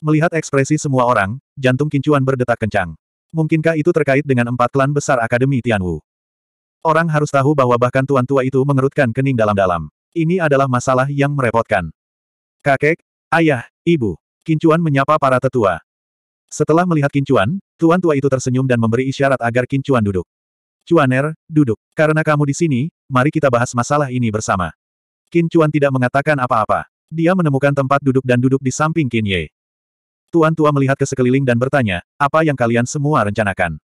Melihat ekspresi semua orang, jantung Kincuan berdetak kencang. Mungkinkah itu terkait dengan empat klan besar Akademi Tianwu? Orang harus tahu bahwa bahkan tuan tua itu mengerutkan kening dalam-dalam. Ini adalah masalah yang merepotkan. Kakek, ayah, ibu. Kincuan menyapa para tetua. Setelah melihat Kincuan, tuan tua itu tersenyum dan memberi isyarat agar Kincuan duduk. Cuaner, duduk. Karena kamu di sini, mari kita bahas masalah ini bersama. Kincuan tidak mengatakan apa-apa. Dia menemukan tempat duduk dan duduk di samping Kinye. Tuan Tua melihat ke sekeliling dan bertanya, apa yang kalian semua rencanakan?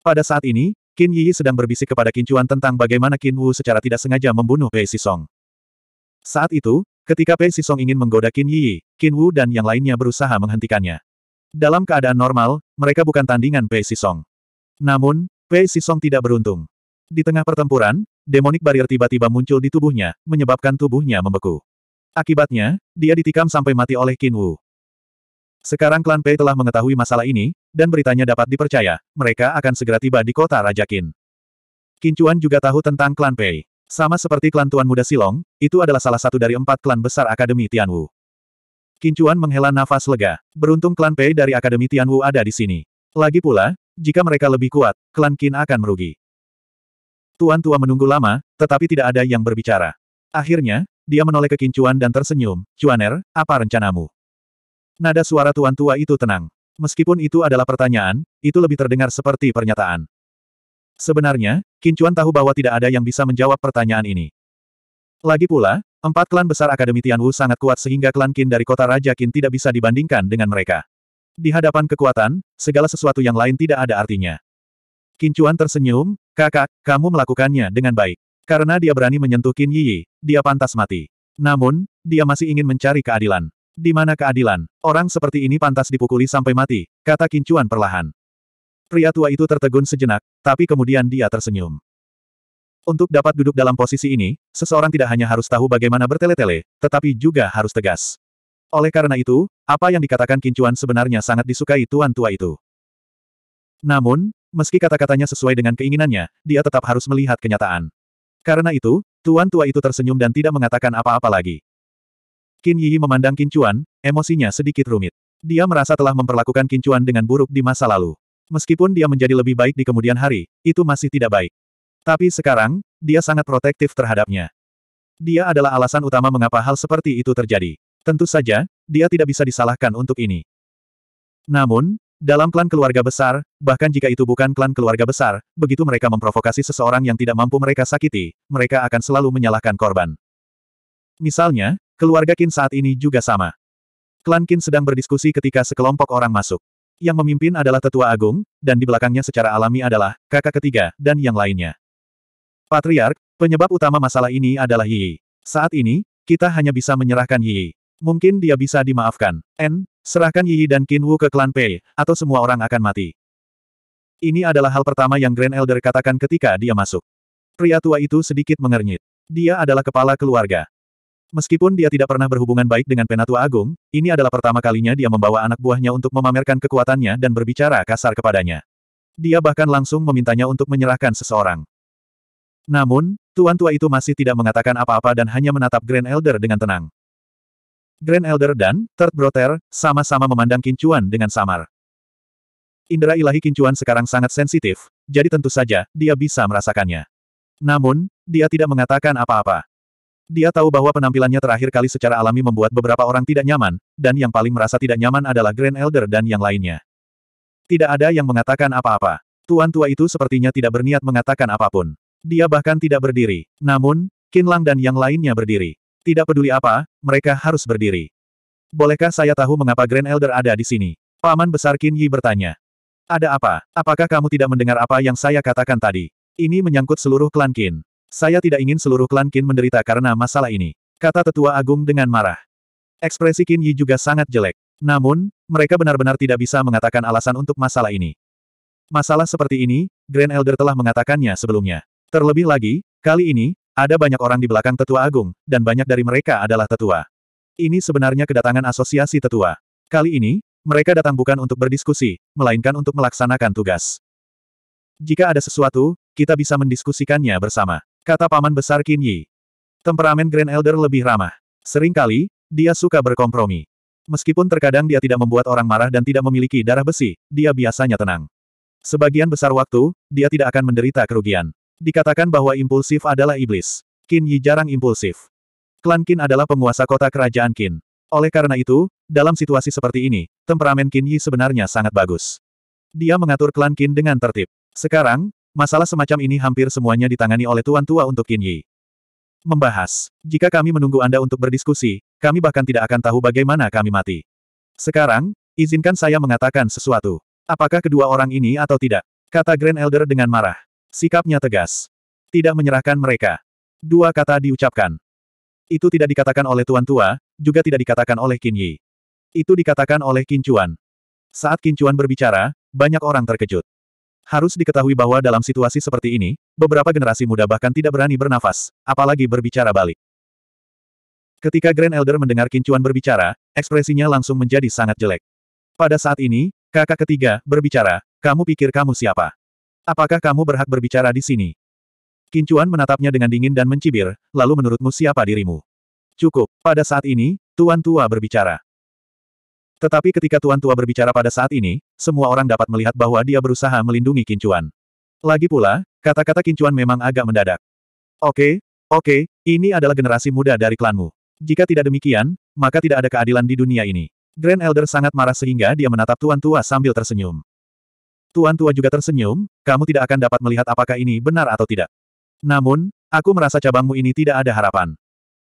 Pada saat ini, Qin Yi sedang berbisik kepada Qin Chuan tentang bagaimana Qin Wu secara tidak sengaja membunuh Pei Si Song. Saat itu, ketika Pei Si Song ingin menggoda Qin Yi, Qin Wu dan yang lainnya berusaha menghentikannya. Dalam keadaan normal, mereka bukan tandingan Pei Si Song. Namun, Pei Si Song tidak beruntung. Di tengah pertempuran, demonik barir tiba-tiba muncul di tubuhnya, menyebabkan tubuhnya membeku. Akibatnya, dia ditikam sampai mati oleh Qin Wu. Sekarang klan Pei telah mengetahui masalah ini, dan beritanya dapat dipercaya, mereka akan segera tiba di kota Raja Qin Kincuan juga tahu tentang klan Pei. Sama seperti klan Tuan Muda Silong, itu adalah salah satu dari empat klan besar Akademi Tianwu. Kincuan menghela nafas lega. Beruntung klan Pei dari Akademi Tianwu ada di sini. Lagi pula, jika mereka lebih kuat, klan Qin akan merugi. Tuan Tua menunggu lama, tetapi tidak ada yang berbicara. Akhirnya, dia menoleh ke Kincuan dan tersenyum, Cuaner, apa rencanamu? Nada suara tuan tua itu tenang. Meskipun itu adalah pertanyaan, itu lebih terdengar seperti pernyataan. Sebenarnya, Kincuan tahu bahwa tidak ada yang bisa menjawab pertanyaan ini. Lagi pula, empat klan besar Akademi Tianwu sangat kuat sehingga klan Qin dari kota Raja Qin tidak bisa dibandingkan dengan mereka. Di hadapan kekuatan, segala sesuatu yang lain tidak ada artinya. Kincuan tersenyum, kakak, kamu melakukannya dengan baik. Karena dia berani menyentuh Qin Yi, dia pantas mati. Namun, dia masih ingin mencari keadilan. Di mana keadilan? Orang seperti ini pantas dipukuli sampai mati, kata Kincuan perlahan. Pria tua itu tertegun sejenak, tapi kemudian dia tersenyum. Untuk dapat duduk dalam posisi ini, seseorang tidak hanya harus tahu bagaimana bertele-tele, tetapi juga harus tegas. Oleh karena itu, apa yang dikatakan Kincuan sebenarnya sangat disukai tuan tua itu. Namun, meski kata-katanya sesuai dengan keinginannya, dia tetap harus melihat kenyataan. Karena itu, tuan tua itu tersenyum dan tidak mengatakan apa-apa lagi. Qin Yi memandang Qin Chuan, emosinya sedikit rumit. Dia merasa telah memperlakukan Qin Chuan dengan buruk di masa lalu. Meskipun dia menjadi lebih baik di kemudian hari, itu masih tidak baik. Tapi sekarang, dia sangat protektif terhadapnya. Dia adalah alasan utama mengapa hal seperti itu terjadi. Tentu saja, dia tidak bisa disalahkan untuk ini. Namun, dalam klan keluarga besar, bahkan jika itu bukan klan keluarga besar, begitu mereka memprovokasi seseorang yang tidak mampu mereka sakiti, mereka akan selalu menyalahkan korban. Misalnya, Keluarga Qin saat ini juga sama. Klan Qin sedang berdiskusi ketika sekelompok orang masuk. Yang memimpin adalah tetua agung, dan di belakangnya secara alami adalah kakak ketiga dan yang lainnya. Patriark, penyebab utama masalah ini adalah Yi. Saat ini, kita hanya bisa menyerahkan Yi. Mungkin dia bisa dimaafkan. N, serahkan Yi dan Qin Wu ke klan Pei, atau semua orang akan mati. Ini adalah hal pertama yang Grand Elder katakan ketika dia masuk. Pria tua itu sedikit mengernyit. Dia adalah kepala keluarga. Meskipun dia tidak pernah berhubungan baik dengan Penatua Agung, ini adalah pertama kalinya dia membawa anak buahnya untuk memamerkan kekuatannya dan berbicara kasar kepadanya. Dia bahkan langsung memintanya untuk menyerahkan seseorang. Namun, Tuan Tua itu masih tidak mengatakan apa-apa dan hanya menatap Grand Elder dengan tenang. Grand Elder dan Third Brother sama-sama memandang Kincuan dengan samar. Indra ilahi Kincuan sekarang sangat sensitif, jadi tentu saja, dia bisa merasakannya. Namun, dia tidak mengatakan apa-apa. Dia tahu bahwa penampilannya terakhir kali secara alami membuat beberapa orang tidak nyaman, dan yang paling merasa tidak nyaman adalah Grand Elder dan yang lainnya. Tidak ada yang mengatakan apa-apa. Tuan tua itu sepertinya tidak berniat mengatakan apapun. Dia bahkan tidak berdiri. Namun, Kinlang dan yang lainnya berdiri. Tidak peduli apa, mereka harus berdiri. Bolehkah saya tahu mengapa Grand Elder ada di sini? Paman Besar Qin Yi bertanya. Ada apa? Apakah kamu tidak mendengar apa yang saya katakan tadi? Ini menyangkut seluruh klan Qin. Saya tidak ingin seluruh klan Qin menderita karena masalah ini, kata tetua agung dengan marah. Ekspresi Qin Yi juga sangat jelek. Namun, mereka benar-benar tidak bisa mengatakan alasan untuk masalah ini. Masalah seperti ini, Grand Elder telah mengatakannya sebelumnya. Terlebih lagi, kali ini, ada banyak orang di belakang tetua agung, dan banyak dari mereka adalah tetua. Ini sebenarnya kedatangan asosiasi tetua. Kali ini, mereka datang bukan untuk berdiskusi, melainkan untuk melaksanakan tugas. Jika ada sesuatu, kita bisa mendiskusikannya bersama. Kata paman besar Qin Yi. Temperamen Grand Elder lebih ramah. Seringkali, dia suka berkompromi. Meskipun terkadang dia tidak membuat orang marah dan tidak memiliki darah besi, dia biasanya tenang. Sebagian besar waktu, dia tidak akan menderita kerugian. Dikatakan bahwa impulsif adalah iblis. Qin Yi jarang impulsif. Klan Qin adalah penguasa kota kerajaan Qin. Oleh karena itu, dalam situasi seperti ini, temperamen Qin Yi sebenarnya sangat bagus. Dia mengatur klan Qin dengan tertib. Sekarang, Masalah semacam ini hampir semuanya ditangani oleh Tuan Tua untuk Qin Yi. Membahas, jika kami menunggu Anda untuk berdiskusi, kami bahkan tidak akan tahu bagaimana kami mati. Sekarang, izinkan saya mengatakan sesuatu. Apakah kedua orang ini atau tidak? Kata Grand Elder dengan marah. Sikapnya tegas. Tidak menyerahkan mereka. Dua kata diucapkan. Itu tidak dikatakan oleh Tuan Tua, juga tidak dikatakan oleh Qin Yi. Itu dikatakan oleh Qin Chuan. Saat Qin Chuan berbicara, banyak orang terkejut. Harus diketahui bahwa dalam situasi seperti ini, beberapa generasi muda bahkan tidak berani bernafas, apalagi berbicara balik. Ketika Grand Elder mendengar Kincuan berbicara, ekspresinya langsung menjadi sangat jelek. Pada saat ini, kakak ketiga berbicara, kamu pikir kamu siapa? Apakah kamu berhak berbicara di sini? Kincuan menatapnya dengan dingin dan mencibir, lalu menurutmu siapa dirimu? Cukup, pada saat ini, Tuan Tua berbicara. Tetapi ketika Tuan Tua berbicara pada saat ini, semua orang dapat melihat bahwa dia berusaha melindungi Kincuan. Lagi pula, kata-kata Kincuan memang agak mendadak. Oke, oke, ini adalah generasi muda dari klanmu. Jika tidak demikian, maka tidak ada keadilan di dunia ini. Grand Elder sangat marah sehingga dia menatap Tuan Tua sambil tersenyum. Tuan Tua juga tersenyum, kamu tidak akan dapat melihat apakah ini benar atau tidak. Namun, aku merasa cabangmu ini tidak ada harapan.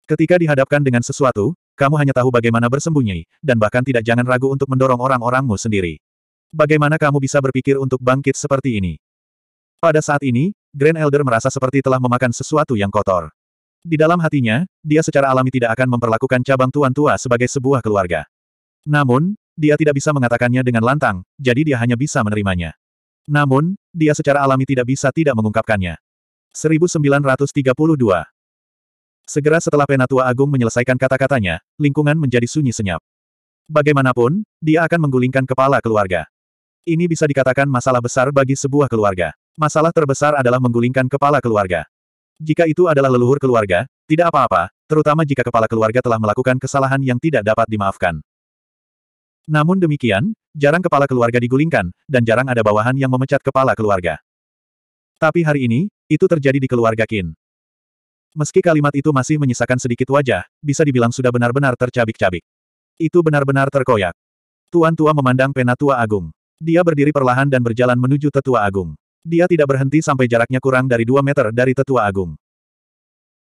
Ketika dihadapkan dengan sesuatu, kamu hanya tahu bagaimana bersembunyi, dan bahkan tidak jangan ragu untuk mendorong orang-orangmu sendiri. Bagaimana kamu bisa berpikir untuk bangkit seperti ini? Pada saat ini, Grand Elder merasa seperti telah memakan sesuatu yang kotor. Di dalam hatinya, dia secara alami tidak akan memperlakukan cabang tuan tua sebagai sebuah keluarga. Namun, dia tidak bisa mengatakannya dengan lantang, jadi dia hanya bisa menerimanya. Namun, dia secara alami tidak bisa tidak mengungkapkannya. 1932 Segera setelah Penatua Agung menyelesaikan kata-katanya, lingkungan menjadi sunyi senyap. Bagaimanapun, dia akan menggulingkan kepala keluarga. Ini bisa dikatakan masalah besar bagi sebuah keluarga. Masalah terbesar adalah menggulingkan kepala keluarga. Jika itu adalah leluhur keluarga, tidak apa-apa, terutama jika kepala keluarga telah melakukan kesalahan yang tidak dapat dimaafkan. Namun demikian, jarang kepala keluarga digulingkan, dan jarang ada bawahan yang memecat kepala keluarga. Tapi hari ini, itu terjadi di keluarga Qin. Meski kalimat itu masih menyisakan sedikit wajah, bisa dibilang sudah benar-benar tercabik-cabik. Itu benar-benar terkoyak. Tuan tua memandang penatua agung. Dia berdiri perlahan dan berjalan menuju tetua agung. Dia tidak berhenti sampai jaraknya kurang dari dua meter dari tetua agung.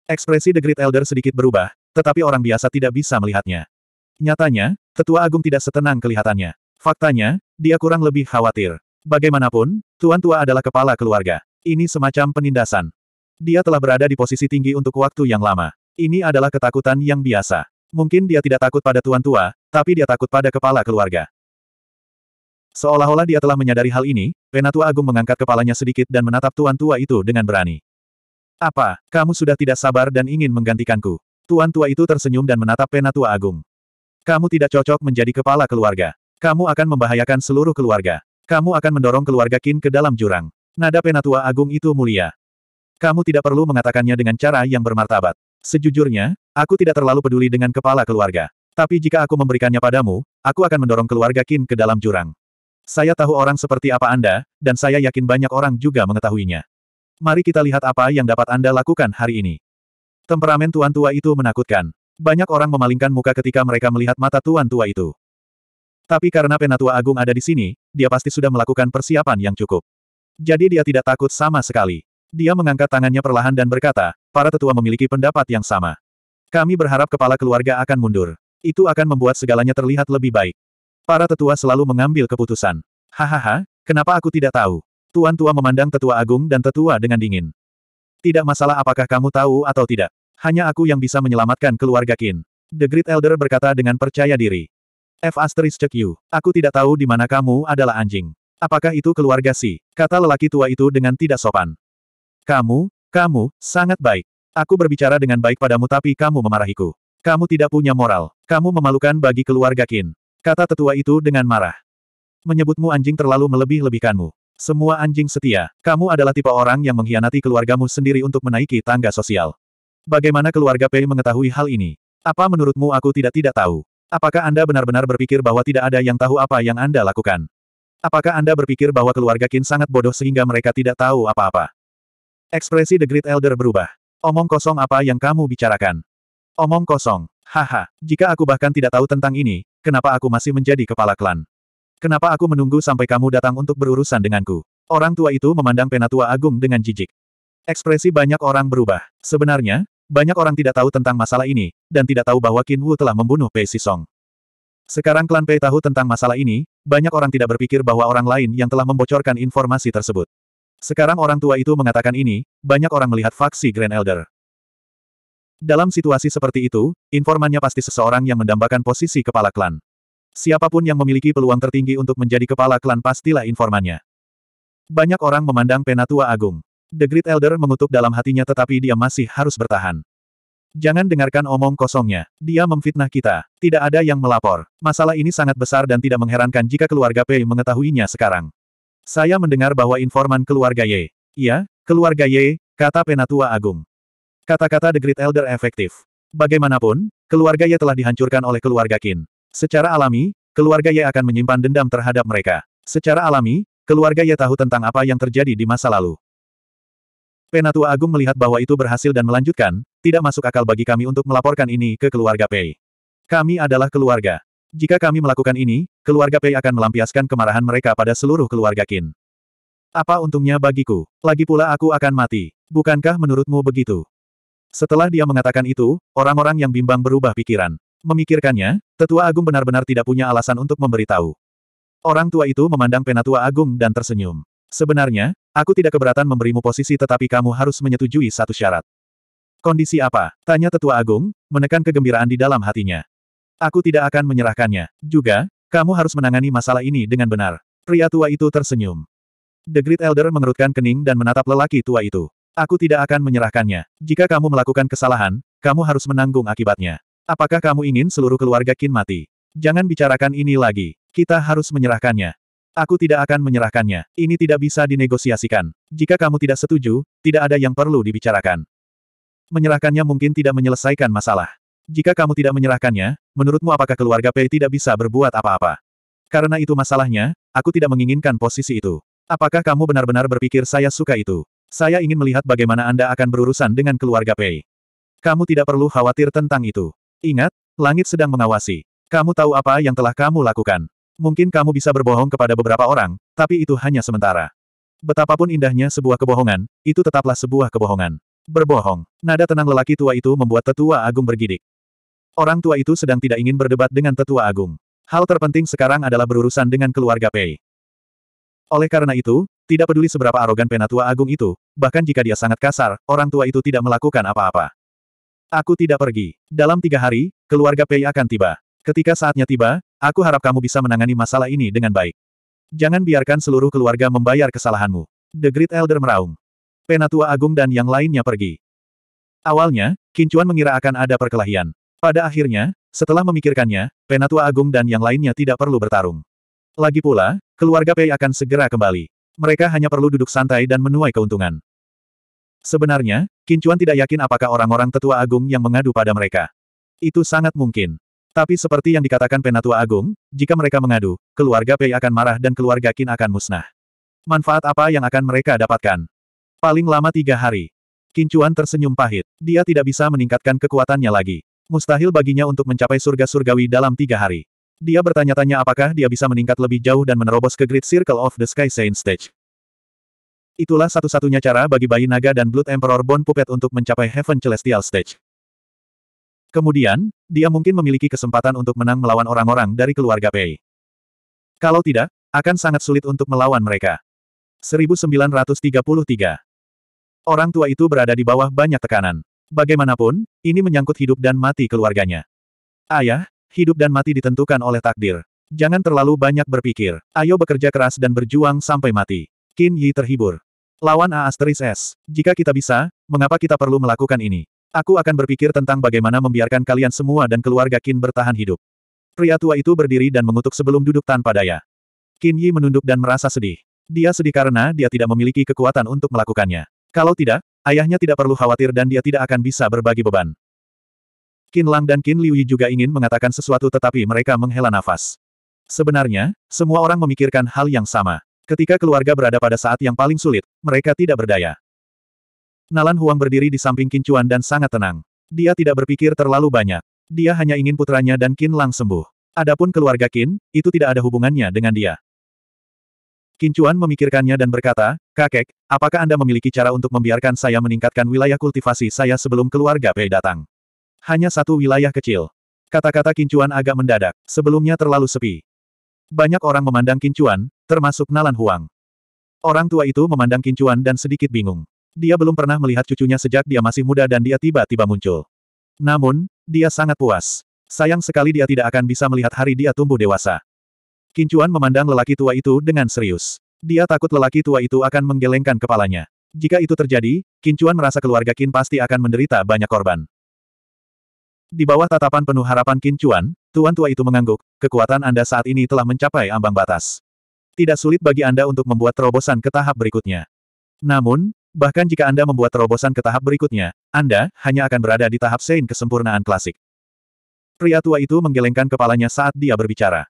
Ekspresi The Great Elder sedikit berubah, tetapi orang biasa tidak bisa melihatnya. Nyatanya, tetua agung tidak setenang kelihatannya. Faktanya, dia kurang lebih khawatir. Bagaimanapun, tuan tua adalah kepala keluarga. Ini semacam penindasan. Dia telah berada di posisi tinggi untuk waktu yang lama. Ini adalah ketakutan yang biasa. Mungkin dia tidak takut pada tuan tua, tapi dia takut pada kepala keluarga. Seolah-olah dia telah menyadari hal ini, Penatua Agung mengangkat kepalanya sedikit dan menatap tuan tua itu dengan berani. Apa, kamu sudah tidak sabar dan ingin menggantikanku? Tuan tua itu tersenyum dan menatap Penatua Agung. Kamu tidak cocok menjadi kepala keluarga. Kamu akan membahayakan seluruh keluarga. Kamu akan mendorong keluarga Kin ke dalam jurang. Nada Penatua Agung itu mulia. Kamu tidak perlu mengatakannya dengan cara yang bermartabat. Sejujurnya, aku tidak terlalu peduli dengan kepala keluarga. Tapi jika aku memberikannya padamu, aku akan mendorong keluarga Qin ke dalam jurang. Saya tahu orang seperti apa Anda, dan saya yakin banyak orang juga mengetahuinya. Mari kita lihat apa yang dapat Anda lakukan hari ini. Temperamen tuan tua itu menakutkan. Banyak orang memalingkan muka ketika mereka melihat mata tuan tua itu. Tapi karena Penatua Agung ada di sini, dia pasti sudah melakukan persiapan yang cukup. Jadi dia tidak takut sama sekali. Dia mengangkat tangannya perlahan dan berkata, para tetua memiliki pendapat yang sama. Kami berharap kepala keluarga akan mundur. Itu akan membuat segalanya terlihat lebih baik. Para tetua selalu mengambil keputusan. Hahaha, kenapa aku tidak tahu? Tuan tua memandang tetua agung dan tetua dengan dingin. Tidak masalah apakah kamu tahu atau tidak. Hanya aku yang bisa menyelamatkan keluarga Qin. The Great Elder berkata dengan percaya diri. F asterisk cek you. Aku tidak tahu di mana kamu adalah anjing. Apakah itu keluarga si? Kata lelaki tua itu dengan tidak sopan. Kamu, kamu, sangat baik. Aku berbicara dengan baik padamu tapi kamu memarahiku. Kamu tidak punya moral. Kamu memalukan bagi keluarga Kin. Kata tetua itu dengan marah. Menyebutmu anjing terlalu melebih-lebihkanmu. Semua anjing setia. Kamu adalah tipe orang yang mengkhianati keluargamu sendiri untuk menaiki tangga sosial. Bagaimana keluarga Pei mengetahui hal ini? Apa menurutmu aku tidak tidak tahu? Apakah Anda benar-benar berpikir bahwa tidak ada yang tahu apa yang Anda lakukan? Apakah Anda berpikir bahwa keluarga Kin sangat bodoh sehingga mereka tidak tahu apa-apa? Ekspresi The Great Elder berubah. Omong kosong apa yang kamu bicarakan? Omong kosong. Haha, jika aku bahkan tidak tahu tentang ini, kenapa aku masih menjadi kepala klan? Kenapa aku menunggu sampai kamu datang untuk berurusan denganku? Orang tua itu memandang penatua agung dengan jijik. Ekspresi banyak orang berubah. Sebenarnya, banyak orang tidak tahu tentang masalah ini, dan tidak tahu bahwa Qin Wu telah membunuh Pei Sisong. Sekarang klan Pei tahu tentang masalah ini, banyak orang tidak berpikir bahwa orang lain yang telah membocorkan informasi tersebut. Sekarang orang tua itu mengatakan ini, banyak orang melihat faksi Grand Elder. Dalam situasi seperti itu, informannya pasti seseorang yang mendambakan posisi kepala klan. Siapapun yang memiliki peluang tertinggi untuk menjadi kepala klan pastilah informannya. Banyak orang memandang Penatua Agung. The Great Elder mengutuk dalam hatinya tetapi dia masih harus bertahan. Jangan dengarkan omong kosongnya. Dia memfitnah kita. Tidak ada yang melapor. Masalah ini sangat besar dan tidak mengherankan jika keluarga Pei mengetahuinya sekarang. Saya mendengar bahwa informan keluarga Ye. Iya, keluarga Ye, kata Penatua Agung. Kata-kata The Great Elder efektif. Bagaimanapun, keluarga Ye telah dihancurkan oleh keluarga Qin. Secara alami, keluarga Ye akan menyimpan dendam terhadap mereka. Secara alami, keluarga Ye tahu tentang apa yang terjadi di masa lalu. Penatua Agung melihat bahwa itu berhasil dan melanjutkan, tidak masuk akal bagi kami untuk melaporkan ini ke keluarga Pei. Kami adalah keluarga. Jika kami melakukan ini, keluarga Pei akan melampiaskan kemarahan mereka pada seluruh keluarga Qin. Apa untungnya bagiku? Lagi pula aku akan mati. Bukankah menurutmu begitu? Setelah dia mengatakan itu, orang-orang yang bimbang berubah pikiran. Memikirkannya, tetua agung benar-benar tidak punya alasan untuk memberitahu. Orang tua itu memandang penatua agung dan tersenyum. Sebenarnya, aku tidak keberatan memberimu posisi tetapi kamu harus menyetujui satu syarat. Kondisi apa? Tanya tetua agung, menekan kegembiraan di dalam hatinya. Aku tidak akan menyerahkannya. Juga, kamu harus menangani masalah ini dengan benar. Pria tua itu tersenyum. The Great Elder mengerutkan kening dan menatap lelaki tua itu. Aku tidak akan menyerahkannya. Jika kamu melakukan kesalahan, kamu harus menanggung akibatnya. Apakah kamu ingin seluruh keluarga Kin mati? Jangan bicarakan ini lagi. Kita harus menyerahkannya. Aku tidak akan menyerahkannya. Ini tidak bisa dinegosiasikan. Jika kamu tidak setuju, tidak ada yang perlu dibicarakan. Menyerahkannya mungkin tidak menyelesaikan masalah. Jika kamu tidak menyerahkannya, menurutmu apakah keluarga Pei tidak bisa berbuat apa-apa? Karena itu masalahnya, aku tidak menginginkan posisi itu. Apakah kamu benar-benar berpikir saya suka itu? Saya ingin melihat bagaimana Anda akan berurusan dengan keluarga Pei. Kamu tidak perlu khawatir tentang itu. Ingat, langit sedang mengawasi. Kamu tahu apa yang telah kamu lakukan. Mungkin kamu bisa berbohong kepada beberapa orang, tapi itu hanya sementara. Betapapun indahnya sebuah kebohongan, itu tetaplah sebuah kebohongan. Berbohong. Nada tenang lelaki tua itu membuat tetua agung bergidik. Orang tua itu sedang tidak ingin berdebat dengan tetua agung. Hal terpenting sekarang adalah berurusan dengan keluarga Pei. Oleh karena itu, tidak peduli seberapa arogan penatua agung itu, bahkan jika dia sangat kasar, orang tua itu tidak melakukan apa-apa. Aku tidak pergi. Dalam tiga hari, keluarga Pei akan tiba. Ketika saatnya tiba, aku harap kamu bisa menangani masalah ini dengan baik. Jangan biarkan seluruh keluarga membayar kesalahanmu. The Great Elder meraung. Penatua Agung dan yang lainnya pergi. Awalnya, Kincuan mengira akan ada perkelahian. Pada akhirnya, setelah memikirkannya, Penatua Agung dan yang lainnya tidak perlu bertarung. Lagi pula, keluarga Pei akan segera kembali. Mereka hanya perlu duduk santai dan menuai keuntungan. Sebenarnya, Kincuan tidak yakin apakah orang-orang tetua agung yang mengadu pada mereka. Itu sangat mungkin. Tapi seperti yang dikatakan Penatua Agung, jika mereka mengadu, keluarga Pei akan marah dan keluarga Kin akan musnah. Manfaat apa yang akan mereka dapatkan? Paling lama tiga hari. Kincuan tersenyum pahit. Dia tidak bisa meningkatkan kekuatannya lagi. Mustahil baginya untuk mencapai surga surgawi dalam tiga hari. Dia bertanya-tanya apakah dia bisa meningkat lebih jauh dan menerobos ke Great Circle of the Sky Saint Stage. Itulah satu-satunya cara bagi bayi naga dan Blood Emperor Bone Puppet untuk mencapai Heaven Celestial Stage. Kemudian, dia mungkin memiliki kesempatan untuk menang melawan orang-orang dari keluarga Pei. Kalau tidak, akan sangat sulit untuk melawan mereka. 1933 Orang tua itu berada di bawah banyak tekanan. Bagaimanapun, ini menyangkut hidup dan mati keluarganya. Ayah, hidup dan mati ditentukan oleh takdir. Jangan terlalu banyak berpikir. Ayo bekerja keras dan berjuang sampai mati. Qin Yi terhibur. Lawan A asteris S. Jika kita bisa, mengapa kita perlu melakukan ini? Aku akan berpikir tentang bagaimana membiarkan kalian semua dan keluarga Qin bertahan hidup. Pria tua itu berdiri dan mengutuk sebelum duduk tanpa daya. Qin Yi menunduk dan merasa sedih. Dia sedih karena dia tidak memiliki kekuatan untuk melakukannya. Kalau tidak, Ayahnya tidak perlu khawatir dan dia tidak akan bisa berbagi beban. Qin Lang dan Qin Liuyi juga ingin mengatakan sesuatu tetapi mereka menghela nafas. Sebenarnya, semua orang memikirkan hal yang sama. Ketika keluarga berada pada saat yang paling sulit, mereka tidak berdaya. Nalan Huang berdiri di samping Qin Chuan dan sangat tenang. Dia tidak berpikir terlalu banyak. Dia hanya ingin putranya dan Qin Lang sembuh. Adapun keluarga Qin, itu tidak ada hubungannya dengan dia. Kincuan memikirkannya dan berkata, Kakek, apakah Anda memiliki cara untuk membiarkan saya meningkatkan wilayah kultivasi saya sebelum keluarga Pei datang? Hanya satu wilayah kecil. Kata-kata Kincuan agak mendadak, sebelumnya terlalu sepi. Banyak orang memandang Kincuan, termasuk Nalan Huang. Orang tua itu memandang Kincuan dan sedikit bingung. Dia belum pernah melihat cucunya sejak dia masih muda dan dia tiba-tiba muncul. Namun, dia sangat puas. Sayang sekali dia tidak akan bisa melihat hari dia tumbuh dewasa. Kincuan memandang lelaki tua itu dengan serius. Dia takut lelaki tua itu akan menggelengkan kepalanya. Jika itu terjadi, Kincuan merasa keluarga Kin pasti akan menderita banyak korban. Di bawah tatapan penuh harapan Kincuan, tuan tua itu mengangguk, kekuatan Anda saat ini telah mencapai ambang batas. Tidak sulit bagi Anda untuk membuat terobosan ke tahap berikutnya. Namun, bahkan jika Anda membuat terobosan ke tahap berikutnya, Anda hanya akan berada di tahap sein kesempurnaan klasik. Pria tua itu menggelengkan kepalanya saat dia berbicara.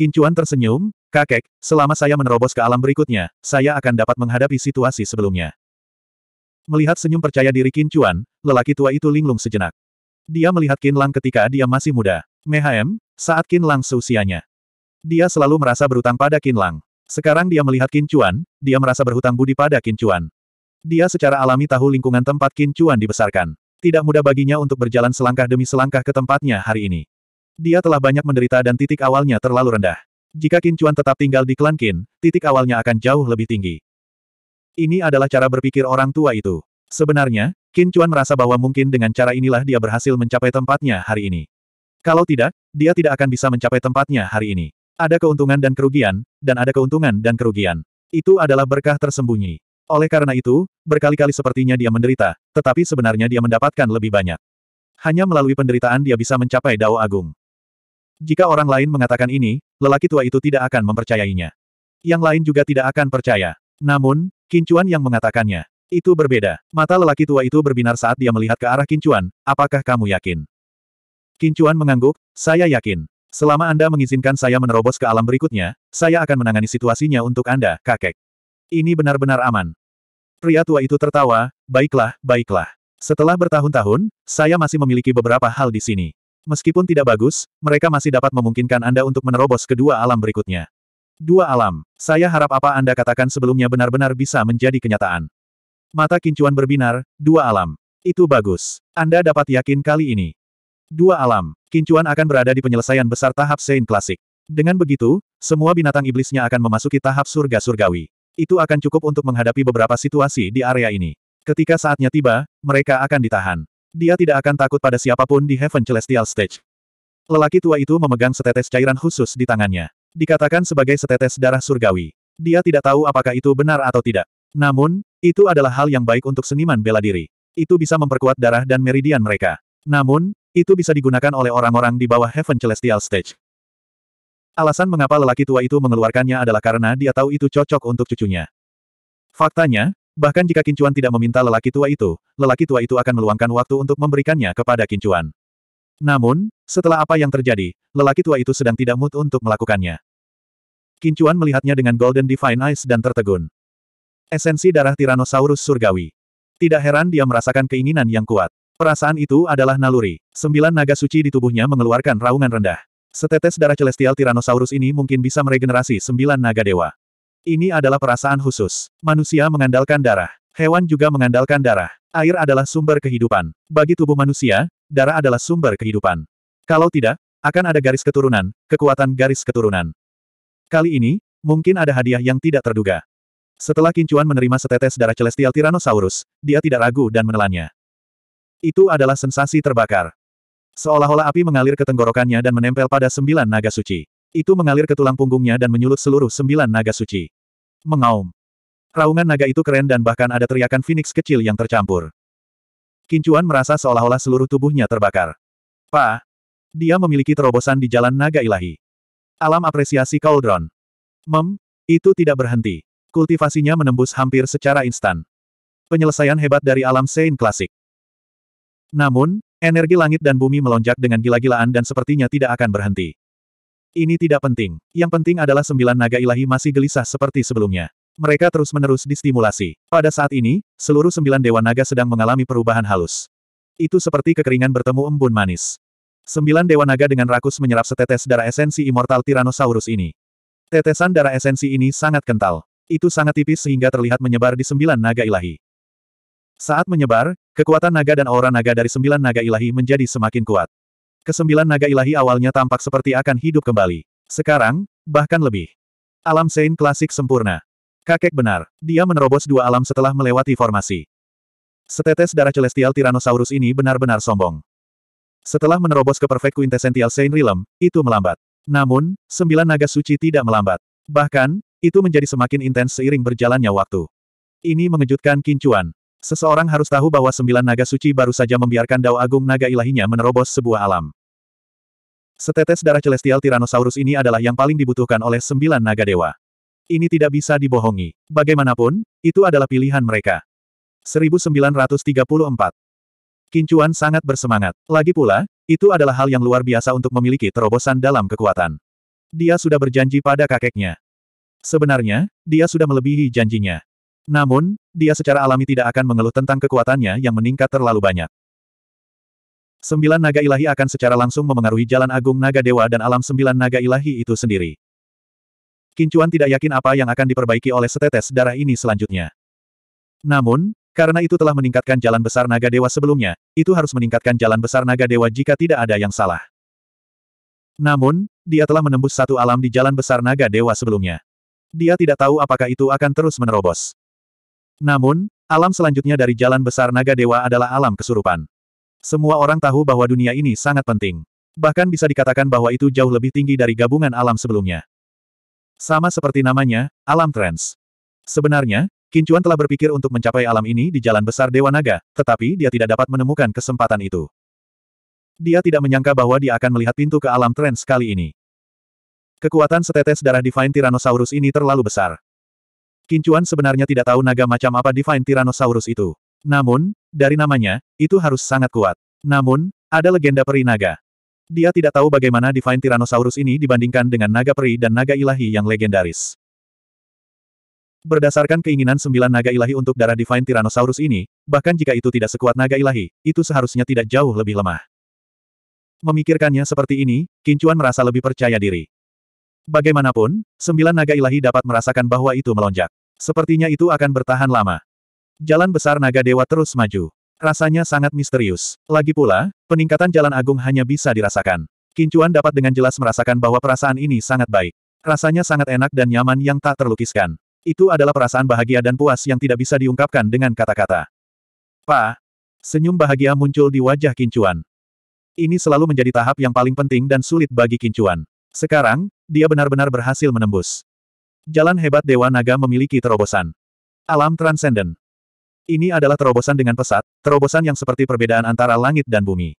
Kincuan tersenyum, kakek, selama saya menerobos ke alam berikutnya, saya akan dapat menghadapi situasi sebelumnya. Melihat senyum percaya diri Kincuan, lelaki tua itu linglung sejenak. Dia melihat Kin Lang ketika dia masih muda. Mehaem, saat Kin Lang seusianya. Dia selalu merasa berutang pada Kin Lang. Sekarang dia melihat Kincuan, dia merasa berhutang budi pada Kincuan. Dia secara alami tahu lingkungan tempat Kincuan dibesarkan. Tidak mudah baginya untuk berjalan selangkah demi selangkah ke tempatnya hari ini. Dia telah banyak menderita dan titik awalnya terlalu rendah. Jika Qin Chuan tetap tinggal di klan Qin, titik awalnya akan jauh lebih tinggi. Ini adalah cara berpikir orang tua itu. Sebenarnya, Qin Chuan merasa bahwa mungkin dengan cara inilah dia berhasil mencapai tempatnya hari ini. Kalau tidak, dia tidak akan bisa mencapai tempatnya hari ini. Ada keuntungan dan kerugian, dan ada keuntungan dan kerugian. Itu adalah berkah tersembunyi. Oleh karena itu, berkali-kali sepertinya dia menderita, tetapi sebenarnya dia mendapatkan lebih banyak. Hanya melalui penderitaan dia bisa mencapai Dao Agung. Jika orang lain mengatakan ini, lelaki tua itu tidak akan mempercayainya. Yang lain juga tidak akan percaya. Namun, Kincuan yang mengatakannya. Itu berbeda. Mata lelaki tua itu berbinar saat dia melihat ke arah Kincuan, apakah kamu yakin? Kincuan mengangguk, saya yakin. Selama Anda mengizinkan saya menerobos ke alam berikutnya, saya akan menangani situasinya untuk Anda, kakek. Ini benar-benar aman. Pria tua itu tertawa, baiklah, baiklah. Setelah bertahun-tahun, saya masih memiliki beberapa hal di sini. Meskipun tidak bagus, mereka masih dapat memungkinkan Anda untuk menerobos kedua alam berikutnya. Dua alam, saya harap apa Anda katakan sebelumnya benar-benar bisa menjadi kenyataan. Mata kincuan berbinar, dua alam. Itu bagus. Anda dapat yakin kali ini. Dua alam, kincuan akan berada di penyelesaian besar tahap Sein klasik. Dengan begitu, semua binatang iblisnya akan memasuki tahap surga surgawi. Itu akan cukup untuk menghadapi beberapa situasi di area ini. Ketika saatnya tiba, mereka akan ditahan. Dia tidak akan takut pada siapapun di Heaven Celestial Stage. Lelaki tua itu memegang setetes cairan khusus di tangannya. Dikatakan sebagai setetes darah surgawi. Dia tidak tahu apakah itu benar atau tidak. Namun, itu adalah hal yang baik untuk seniman bela diri. Itu bisa memperkuat darah dan meridian mereka. Namun, itu bisa digunakan oleh orang-orang di bawah Heaven Celestial Stage. Alasan mengapa lelaki tua itu mengeluarkannya adalah karena dia tahu itu cocok untuk cucunya. Faktanya, Bahkan jika Kincuan tidak meminta lelaki tua itu, lelaki tua itu akan meluangkan waktu untuk memberikannya kepada Kincuan. Namun, setelah apa yang terjadi, lelaki tua itu sedang tidak mood untuk melakukannya. Kincuan melihatnya dengan Golden Divine Eyes dan tertegun. Esensi darah Tyrannosaurus surgawi. Tidak heran dia merasakan keinginan yang kuat. Perasaan itu adalah naluri. Sembilan naga suci di tubuhnya mengeluarkan raungan rendah. Setetes darah celestial Tyrannosaurus ini mungkin bisa meregenerasi sembilan naga dewa. Ini adalah perasaan khusus. Manusia mengandalkan darah. Hewan juga mengandalkan darah. Air adalah sumber kehidupan. Bagi tubuh manusia, darah adalah sumber kehidupan. Kalau tidak, akan ada garis keturunan, kekuatan garis keturunan. Kali ini, mungkin ada hadiah yang tidak terduga. Setelah Kincuan menerima setetes darah celestial Tyrannosaurus, dia tidak ragu dan menelannya. Itu adalah sensasi terbakar. Seolah-olah api mengalir ke tenggorokannya dan menempel pada sembilan naga suci. Itu mengalir ke tulang punggungnya dan menyulut seluruh sembilan naga suci. Mengaum. Raungan naga itu keren dan bahkan ada teriakan Phoenix kecil yang tercampur. Kincuan merasa seolah-olah seluruh tubuhnya terbakar. Pa. Dia memiliki terobosan di jalan naga ilahi. Alam apresiasi Cauldron. Mem, itu tidak berhenti. Kultivasinya menembus hampir secara instan. Penyelesaian hebat dari alam Sein klasik. Namun, energi langit dan bumi melonjak dengan gila-gilaan dan sepertinya tidak akan berhenti. Ini tidak penting. Yang penting adalah sembilan naga ilahi masih gelisah seperti sebelumnya. Mereka terus-menerus distimulasi. Pada saat ini, seluruh sembilan dewa naga sedang mengalami perubahan halus. Itu seperti kekeringan bertemu embun manis. Sembilan dewa naga dengan rakus menyerap setetes darah esensi immortal Tyrannosaurus ini. Tetesan darah esensi ini sangat kental. Itu sangat tipis sehingga terlihat menyebar di sembilan naga ilahi. Saat menyebar, kekuatan naga dan aura naga dari sembilan naga ilahi menjadi semakin kuat. Kesembilan naga ilahi awalnya tampak seperti akan hidup kembali. Sekarang, bahkan lebih. Alam Sein klasik sempurna. Kakek benar, dia menerobos dua alam setelah melewati formasi. Setetes darah celestial Tyrannosaurus ini benar-benar sombong. Setelah menerobos ke Perfect Quintessential Sein Realm, itu melambat. Namun, sembilan naga suci tidak melambat. Bahkan, itu menjadi semakin intens seiring berjalannya waktu. Ini mengejutkan Kincuan. Seseorang harus tahu bahwa sembilan naga suci baru saja membiarkan Dao Agung naga ilahinya menerobos sebuah alam. Setetes darah celestial Tyrannosaurus ini adalah yang paling dibutuhkan oleh sembilan naga dewa. Ini tidak bisa dibohongi. Bagaimanapun, itu adalah pilihan mereka. 1934 Kincuan sangat bersemangat. Lagi pula, itu adalah hal yang luar biasa untuk memiliki terobosan dalam kekuatan. Dia sudah berjanji pada kakeknya. Sebenarnya, dia sudah melebihi janjinya. Namun, dia secara alami tidak akan mengeluh tentang kekuatannya yang meningkat terlalu banyak. Sembilan naga ilahi akan secara langsung memengaruhi jalan agung naga dewa dan alam sembilan naga ilahi itu sendiri. Kincuan tidak yakin apa yang akan diperbaiki oleh setetes darah ini selanjutnya. Namun, karena itu telah meningkatkan jalan besar naga dewa sebelumnya, itu harus meningkatkan jalan besar naga dewa jika tidak ada yang salah. Namun, dia telah menembus satu alam di jalan besar naga dewa sebelumnya. Dia tidak tahu apakah itu akan terus menerobos. Namun, alam selanjutnya dari jalan besar naga dewa adalah alam kesurupan. Semua orang tahu bahwa dunia ini sangat penting. Bahkan bisa dikatakan bahwa itu jauh lebih tinggi dari gabungan alam sebelumnya. Sama seperti namanya, alam trans. Sebenarnya, Kincuan telah berpikir untuk mencapai alam ini di jalan besar Dewa Naga, tetapi dia tidak dapat menemukan kesempatan itu. Dia tidak menyangka bahwa dia akan melihat pintu ke alam trans kali ini. Kekuatan setetes darah Divine Tyrannosaurus ini terlalu besar. Kincuan sebenarnya tidak tahu naga macam apa Divine Tyrannosaurus itu. Namun, dari namanya, itu harus sangat kuat. Namun, ada legenda peri naga. Dia tidak tahu bagaimana Divine Tyrannosaurus ini dibandingkan dengan naga peri dan naga ilahi yang legendaris. Berdasarkan keinginan sembilan naga ilahi untuk darah Divine Tyrannosaurus ini, bahkan jika itu tidak sekuat naga ilahi, itu seharusnya tidak jauh lebih lemah. Memikirkannya seperti ini, Kincuan merasa lebih percaya diri. Bagaimanapun, sembilan naga ilahi dapat merasakan bahwa itu melonjak. Sepertinya itu akan bertahan lama. Jalan besar naga dewa terus maju. Rasanya sangat misterius. Lagi pula, peningkatan jalan agung hanya bisa dirasakan. Kincuan dapat dengan jelas merasakan bahwa perasaan ini sangat baik. Rasanya sangat enak dan nyaman yang tak terlukiskan. Itu adalah perasaan bahagia dan puas yang tidak bisa diungkapkan dengan kata-kata. Pa, senyum bahagia muncul di wajah Kincuan. Ini selalu menjadi tahap yang paling penting dan sulit bagi Kincuan. Sekarang, dia benar-benar berhasil menembus. Jalan hebat Dewa Naga memiliki terobosan. Alam Transenden. Ini adalah terobosan dengan pesat, terobosan yang seperti perbedaan antara langit dan bumi.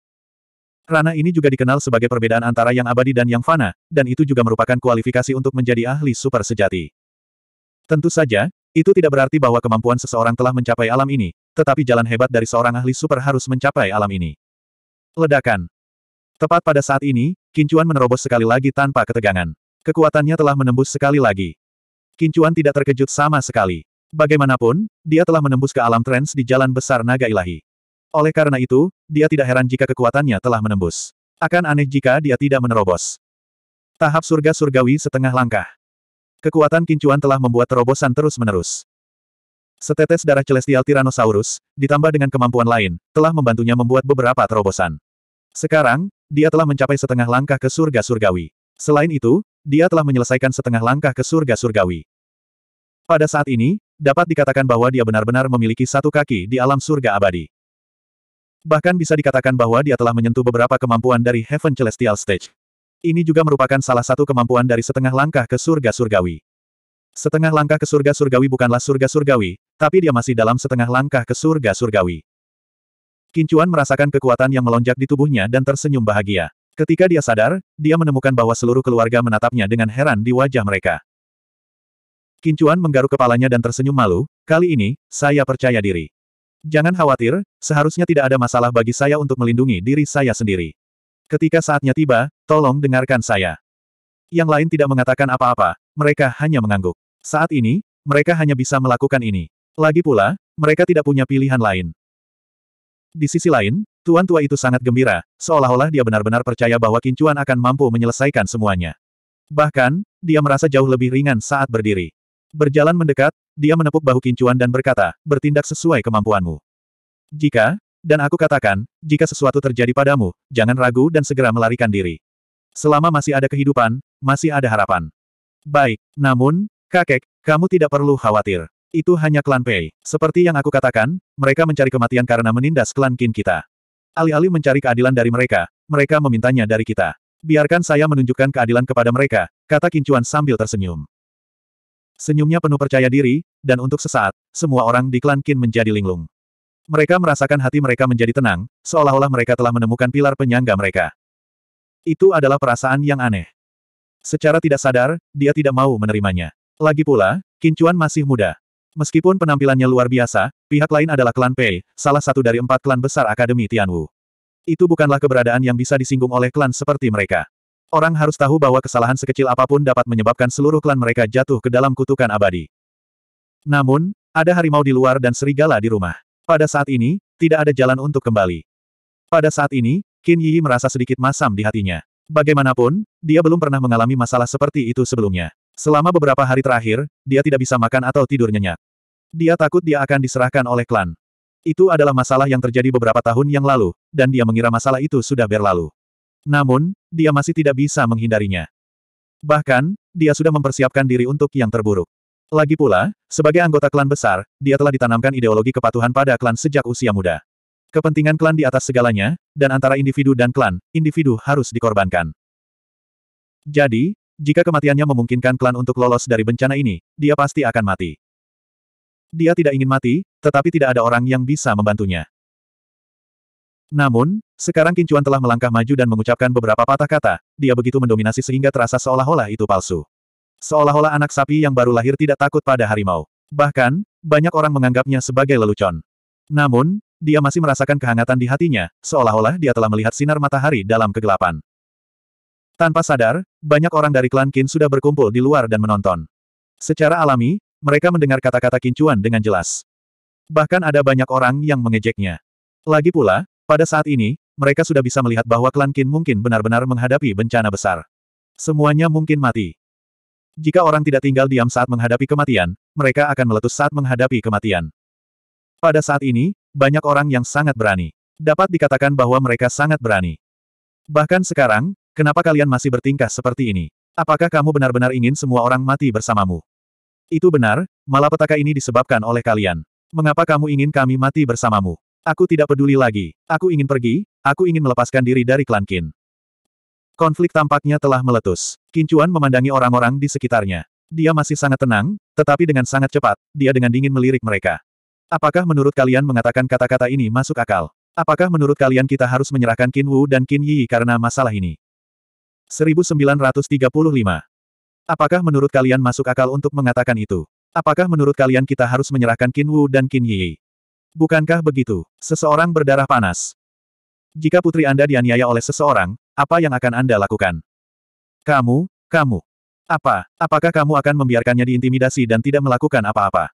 Rana ini juga dikenal sebagai perbedaan antara yang abadi dan yang fana, dan itu juga merupakan kualifikasi untuk menjadi ahli super sejati. Tentu saja, itu tidak berarti bahwa kemampuan seseorang telah mencapai alam ini, tetapi jalan hebat dari seorang ahli super harus mencapai alam ini. Ledakan. Tepat pada saat ini, Kincuan menerobos sekali lagi tanpa ketegangan. Kekuatannya telah menembus sekali lagi. Kincuan tidak terkejut sama sekali. Bagaimanapun, dia telah menembus ke alam trans di jalan besar naga ilahi. Oleh karena itu, dia tidak heran jika kekuatannya telah menembus. Akan aneh jika dia tidak menerobos. Tahap surga surgawi setengah langkah. Kekuatan kincuan telah membuat terobosan terus-menerus. Setetes darah celestial Tyrannosaurus, ditambah dengan kemampuan lain, telah membantunya membuat beberapa terobosan. Sekarang, dia telah mencapai setengah langkah ke surga surgawi. Selain itu, dia telah menyelesaikan setengah langkah ke surga surgawi. Pada saat ini, dapat dikatakan bahwa dia benar-benar memiliki satu kaki di alam surga abadi. Bahkan bisa dikatakan bahwa dia telah menyentuh beberapa kemampuan dari Heaven Celestial Stage. Ini juga merupakan salah satu kemampuan dari setengah langkah ke surga surgawi. Setengah langkah ke surga surgawi bukanlah surga surgawi, tapi dia masih dalam setengah langkah ke surga surgawi. Kincuan merasakan kekuatan yang melonjak di tubuhnya dan tersenyum bahagia. Ketika dia sadar, dia menemukan bahwa seluruh keluarga menatapnya dengan heran di wajah mereka. Kincuan menggaruk kepalanya dan tersenyum malu, kali ini, saya percaya diri. Jangan khawatir, seharusnya tidak ada masalah bagi saya untuk melindungi diri saya sendiri. Ketika saatnya tiba, tolong dengarkan saya. Yang lain tidak mengatakan apa-apa, mereka hanya mengangguk. Saat ini, mereka hanya bisa melakukan ini. Lagi pula, mereka tidak punya pilihan lain. Di sisi lain, Tuan tua itu sangat gembira, seolah-olah dia benar-benar percaya bahwa Kincuan akan mampu menyelesaikan semuanya. Bahkan, dia merasa jauh lebih ringan saat berdiri. Berjalan mendekat, dia menepuk bahu Kincuan dan berkata, bertindak sesuai kemampuanmu. Jika, dan aku katakan, jika sesuatu terjadi padamu, jangan ragu dan segera melarikan diri. Selama masih ada kehidupan, masih ada harapan. Baik, namun, kakek, kamu tidak perlu khawatir. Itu hanya klan Pei. Seperti yang aku katakan, mereka mencari kematian karena menindas klan Kin kita. Alih-alih mencari keadilan dari mereka, mereka memintanya dari kita. Biarkan saya menunjukkan keadilan kepada mereka, kata Kincuan sambil tersenyum. Senyumnya penuh percaya diri, dan untuk sesaat, semua orang di klan Kin menjadi linglung. Mereka merasakan hati mereka menjadi tenang, seolah-olah mereka telah menemukan pilar penyangga mereka. Itu adalah perasaan yang aneh. Secara tidak sadar, dia tidak mau menerimanya. Lagi pula, Kincuan masih muda. Meskipun penampilannya luar biasa, pihak lain adalah klan Pei, salah satu dari empat klan besar Akademi Tianwu. Itu bukanlah keberadaan yang bisa disinggung oleh klan seperti mereka. Orang harus tahu bahwa kesalahan sekecil apapun dapat menyebabkan seluruh klan mereka jatuh ke dalam kutukan abadi. Namun, ada harimau di luar dan serigala di rumah. Pada saat ini, tidak ada jalan untuk kembali. Pada saat ini, Qin Yi merasa sedikit masam di hatinya. Bagaimanapun, dia belum pernah mengalami masalah seperti itu sebelumnya. Selama beberapa hari terakhir, dia tidak bisa makan atau tidur nyenyak. Dia takut dia akan diserahkan oleh klan. Itu adalah masalah yang terjadi beberapa tahun yang lalu, dan dia mengira masalah itu sudah berlalu. Namun, dia masih tidak bisa menghindarinya. Bahkan, dia sudah mempersiapkan diri untuk yang terburuk. Lagi pula, sebagai anggota klan besar, dia telah ditanamkan ideologi kepatuhan pada klan sejak usia muda. Kepentingan klan di atas segalanya, dan antara individu dan klan, individu harus dikorbankan. Jadi, jika kematiannya memungkinkan klan untuk lolos dari bencana ini, dia pasti akan mati. Dia tidak ingin mati, tetapi tidak ada orang yang bisa membantunya. Namun, sekarang Kincuan telah melangkah maju dan mengucapkan beberapa patah kata, dia begitu mendominasi sehingga terasa seolah-olah itu palsu. Seolah-olah anak sapi yang baru lahir tidak takut pada harimau. Bahkan, banyak orang menganggapnya sebagai lelucon. Namun, dia masih merasakan kehangatan di hatinya, seolah-olah dia telah melihat sinar matahari dalam kegelapan. Tanpa sadar, banyak orang dari klan Qin sudah berkumpul di luar dan menonton. Secara alami, mereka mendengar kata-kata Kincuan dengan jelas. Bahkan ada banyak orang yang mengejeknya. Lagi pula, pada saat ini, mereka sudah bisa melihat bahwa klan Qin mungkin benar-benar menghadapi bencana besar. Semuanya mungkin mati. Jika orang tidak tinggal diam saat menghadapi kematian, mereka akan meletus saat menghadapi kematian. Pada saat ini, banyak orang yang sangat berani. Dapat dikatakan bahwa mereka sangat berani. Bahkan sekarang, Kenapa kalian masih bertingkah seperti ini? Apakah kamu benar-benar ingin semua orang mati bersamamu? Itu benar, malapetaka ini disebabkan oleh kalian. Mengapa kamu ingin kami mati bersamamu? Aku tidak peduli lagi. Aku ingin pergi, aku ingin melepaskan diri dari klan Qin. Konflik tampaknya telah meletus. Kincuan memandangi orang-orang di sekitarnya. Dia masih sangat tenang, tetapi dengan sangat cepat, dia dengan dingin melirik mereka. Apakah menurut kalian mengatakan kata-kata ini masuk akal? Apakah menurut kalian kita harus menyerahkan Qin Wu dan Qin Yi karena masalah ini? 1935. Apakah menurut kalian masuk akal untuk mengatakan itu? Apakah menurut kalian kita harus menyerahkan Qin Wu dan Qin Yi? Bukankah begitu? Seseorang berdarah panas. Jika putri Anda dianiaya oleh seseorang, apa yang akan Anda lakukan? Kamu, kamu. Apa, apakah kamu akan membiarkannya diintimidasi dan tidak melakukan apa-apa?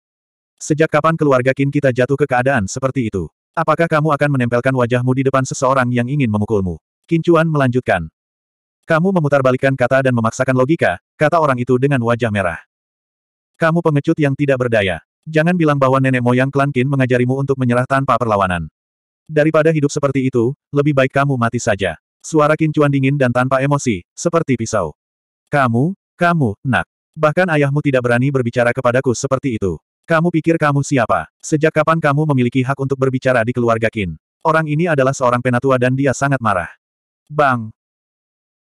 Sejak kapan keluarga Qin kita jatuh ke keadaan seperti itu? Apakah kamu akan menempelkan wajahmu di depan seseorang yang ingin memukulmu? Chuan melanjutkan. Kamu memutarbalikkan kata dan memaksakan logika, kata orang itu dengan wajah merah. Kamu pengecut yang tidak berdaya. Jangan bilang bahwa nenek moyang klan Qin mengajarimu untuk menyerah tanpa perlawanan. Daripada hidup seperti itu, lebih baik kamu mati saja. Suara Qin Cuan dingin dan tanpa emosi, seperti pisau. Kamu, kamu, nak. Bahkan ayahmu tidak berani berbicara kepadaku seperti itu. Kamu pikir kamu siapa? Sejak kapan kamu memiliki hak untuk berbicara di keluarga Kin? Orang ini adalah seorang penatua dan dia sangat marah. Bang,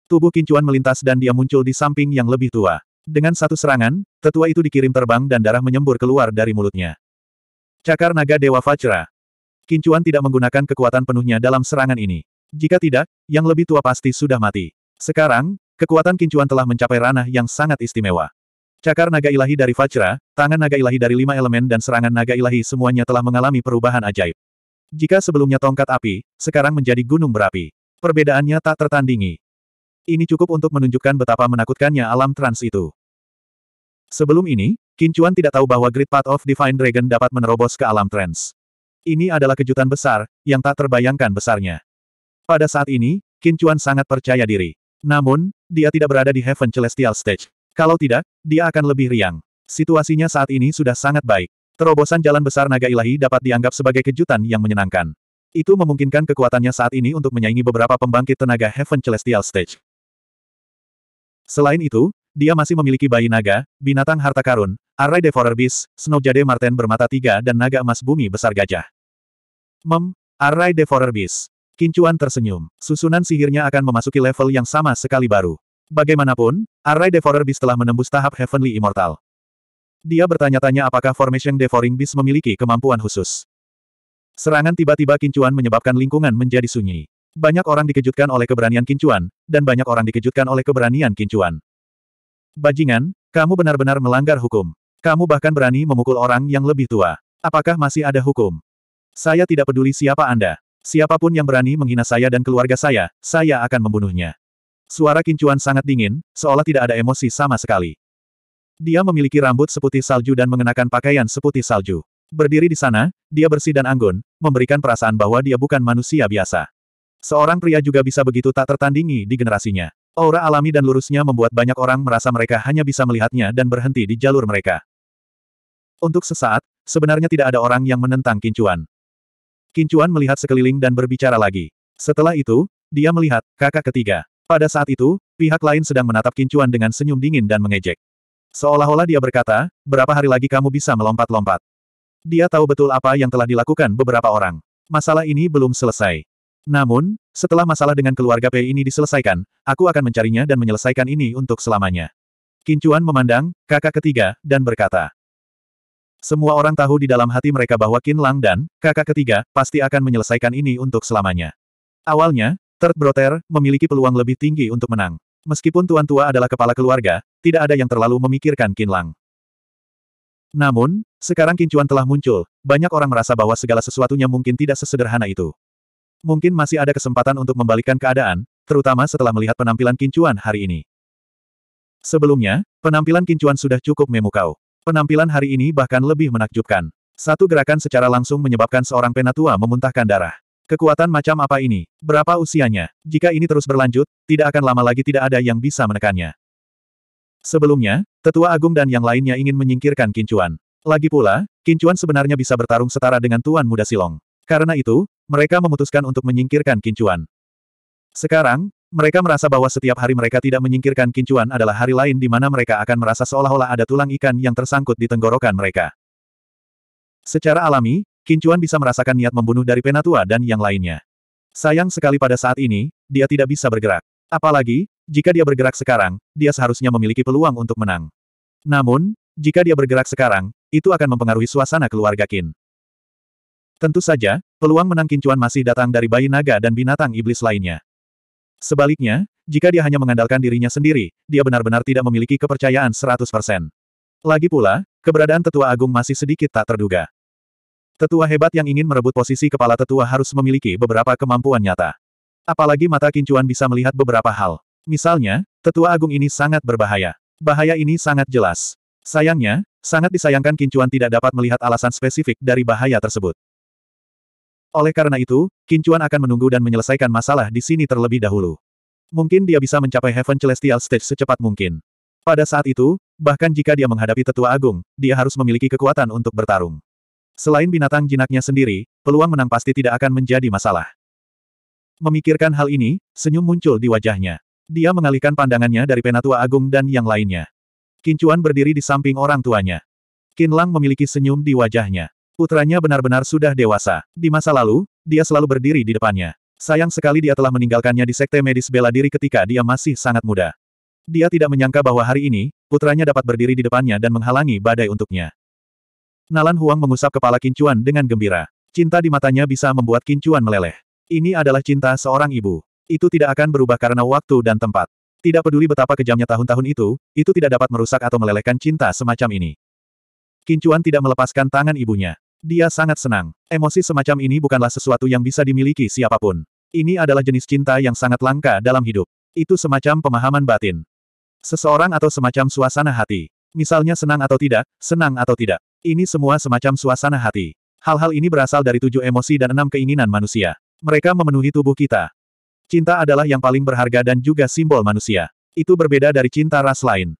Tubuh kincuan melintas dan dia muncul di samping yang lebih tua. Dengan satu serangan, tetua itu dikirim terbang dan darah menyembur keluar dari mulutnya. Cakar naga Dewa Fajra. Kincuan tidak menggunakan kekuatan penuhnya dalam serangan ini. Jika tidak, yang lebih tua pasti sudah mati. Sekarang, kekuatan kincuan telah mencapai ranah yang sangat istimewa. Cakar naga ilahi dari Fajra, tangan naga ilahi dari lima elemen dan serangan naga ilahi semuanya telah mengalami perubahan ajaib. Jika sebelumnya tongkat api, sekarang menjadi gunung berapi. Perbedaannya tak tertandingi. Ini cukup untuk menunjukkan betapa menakutkannya alam trans itu. Sebelum ini, Kincuan tidak tahu bahwa Great Path of Divine Dragon dapat menerobos ke alam trans. Ini adalah kejutan besar, yang tak terbayangkan besarnya. Pada saat ini, Kincuan sangat percaya diri. Namun, dia tidak berada di Heaven Celestial Stage. Kalau tidak, dia akan lebih riang. Situasinya saat ini sudah sangat baik. Terobosan jalan besar naga ilahi dapat dianggap sebagai kejutan yang menyenangkan. Itu memungkinkan kekuatannya saat ini untuk menyaingi beberapa pembangkit tenaga Heaven Celestial Stage. Selain itu, dia masih memiliki bayi naga, binatang harta karun, Array Devourer Beast, Jade Marten bermata tiga dan naga emas bumi besar gajah. Mem, Array Devourer Beast. Kincuan tersenyum. Susunan sihirnya akan memasuki level yang sama sekali baru. Bagaimanapun, Array Devourer Beast telah menembus tahap Heavenly Immortal. Dia bertanya-tanya apakah Formation Devouring Beast memiliki kemampuan khusus. Serangan tiba-tiba kincuan menyebabkan lingkungan menjadi sunyi. Banyak orang dikejutkan oleh keberanian Kincuan, dan banyak orang dikejutkan oleh keberanian Kincuan. Bajingan, kamu benar-benar melanggar hukum. Kamu bahkan berani memukul orang yang lebih tua. Apakah masih ada hukum? Saya tidak peduli siapa Anda. Siapapun yang berani menghina saya dan keluarga saya, saya akan membunuhnya. Suara Kincuan sangat dingin, seolah tidak ada emosi sama sekali. Dia memiliki rambut seputih salju dan mengenakan pakaian seputih salju. Berdiri di sana, dia bersih dan anggun, memberikan perasaan bahwa dia bukan manusia biasa. Seorang pria juga bisa begitu tak tertandingi di generasinya. Aura alami dan lurusnya membuat banyak orang merasa mereka hanya bisa melihatnya dan berhenti di jalur mereka. Untuk sesaat, sebenarnya tidak ada orang yang menentang Kincuan. Kincuan melihat sekeliling dan berbicara lagi. Setelah itu, dia melihat kakak ketiga. Pada saat itu, pihak lain sedang menatap Kincuan dengan senyum dingin dan mengejek. Seolah-olah dia berkata, berapa hari lagi kamu bisa melompat-lompat. Dia tahu betul apa yang telah dilakukan beberapa orang. Masalah ini belum selesai. Namun, setelah masalah dengan keluarga Pei ini diselesaikan, aku akan mencarinya dan menyelesaikan ini untuk selamanya. Kincuan memandang, kakak ketiga, dan berkata. Semua orang tahu di dalam hati mereka bahwa Qin Lang dan kakak ketiga pasti akan menyelesaikan ini untuk selamanya. Awalnya, Third Brother memiliki peluang lebih tinggi untuk menang. Meskipun tuan tua adalah kepala keluarga, tidak ada yang terlalu memikirkan Qin Lang. Namun, sekarang Kincuan telah muncul, banyak orang merasa bahwa segala sesuatunya mungkin tidak sesederhana itu. Mungkin masih ada kesempatan untuk membalikkan keadaan, terutama setelah melihat penampilan Kincuan hari ini. Sebelumnya, penampilan Kincuan sudah cukup memukau. Penampilan hari ini bahkan lebih menakjubkan. Satu gerakan secara langsung menyebabkan seorang penatua memuntahkan darah. Kekuatan macam apa ini? Berapa usianya? Jika ini terus berlanjut, tidak akan lama lagi tidak ada yang bisa menekannya. Sebelumnya, Tetua Agung dan yang lainnya ingin menyingkirkan Kincuan. Lagi pula, Kincuan sebenarnya bisa bertarung setara dengan Tuan Muda Silong. Karena itu, mereka memutuskan untuk menyingkirkan kincuan. Sekarang, mereka merasa bahwa setiap hari mereka tidak menyingkirkan kincuan adalah hari lain di mana mereka akan merasa seolah-olah ada tulang ikan yang tersangkut di tenggorokan mereka. Secara alami, kincuan bisa merasakan niat membunuh dari penatua dan yang lainnya. Sayang sekali pada saat ini, dia tidak bisa bergerak. Apalagi, jika dia bergerak sekarang, dia seharusnya memiliki peluang untuk menang. Namun, jika dia bergerak sekarang, itu akan mempengaruhi suasana keluarga Kin. Tentu saja, peluang menang kincuan masih datang dari bayi naga dan binatang iblis lainnya. Sebaliknya, jika dia hanya mengandalkan dirinya sendiri, dia benar-benar tidak memiliki kepercayaan 100%. Lagi pula, keberadaan tetua agung masih sedikit tak terduga. Tetua hebat yang ingin merebut posisi kepala tetua harus memiliki beberapa kemampuan nyata. Apalagi mata kincuan bisa melihat beberapa hal. Misalnya, tetua agung ini sangat berbahaya. Bahaya ini sangat jelas. Sayangnya, sangat disayangkan kincuan tidak dapat melihat alasan spesifik dari bahaya tersebut. Oleh karena itu, Kincuan akan menunggu dan menyelesaikan masalah di sini terlebih dahulu. Mungkin dia bisa mencapai Heaven Celestial Stage secepat mungkin. Pada saat itu, bahkan jika dia menghadapi tetua agung, dia harus memiliki kekuatan untuk bertarung. Selain binatang jinaknya sendiri, peluang menang pasti tidak akan menjadi masalah. Memikirkan hal ini, senyum muncul di wajahnya. Dia mengalihkan pandangannya dari penatua agung dan yang lainnya. Kincuan berdiri di samping orang tuanya. Kinlang memiliki senyum di wajahnya. Putranya benar-benar sudah dewasa. Di masa lalu, dia selalu berdiri di depannya. Sayang sekali dia telah meninggalkannya di sekte medis bela diri ketika dia masih sangat muda. Dia tidak menyangka bahwa hari ini, putranya dapat berdiri di depannya dan menghalangi badai untuknya. Nalan Huang mengusap kepala Kincuan dengan gembira. Cinta di matanya bisa membuat Kincuan meleleh. Ini adalah cinta seorang ibu. Itu tidak akan berubah karena waktu dan tempat. Tidak peduli betapa kejamnya tahun-tahun itu, itu tidak dapat merusak atau melelehkan cinta semacam ini. Kincuan tidak melepaskan tangan ibunya. Dia sangat senang. Emosi semacam ini bukanlah sesuatu yang bisa dimiliki siapapun. Ini adalah jenis cinta yang sangat langka dalam hidup. Itu semacam pemahaman batin. Seseorang atau semacam suasana hati. Misalnya senang atau tidak, senang atau tidak. Ini semua semacam suasana hati. Hal-hal ini berasal dari tujuh emosi dan enam keinginan manusia. Mereka memenuhi tubuh kita. Cinta adalah yang paling berharga dan juga simbol manusia. Itu berbeda dari cinta ras lain.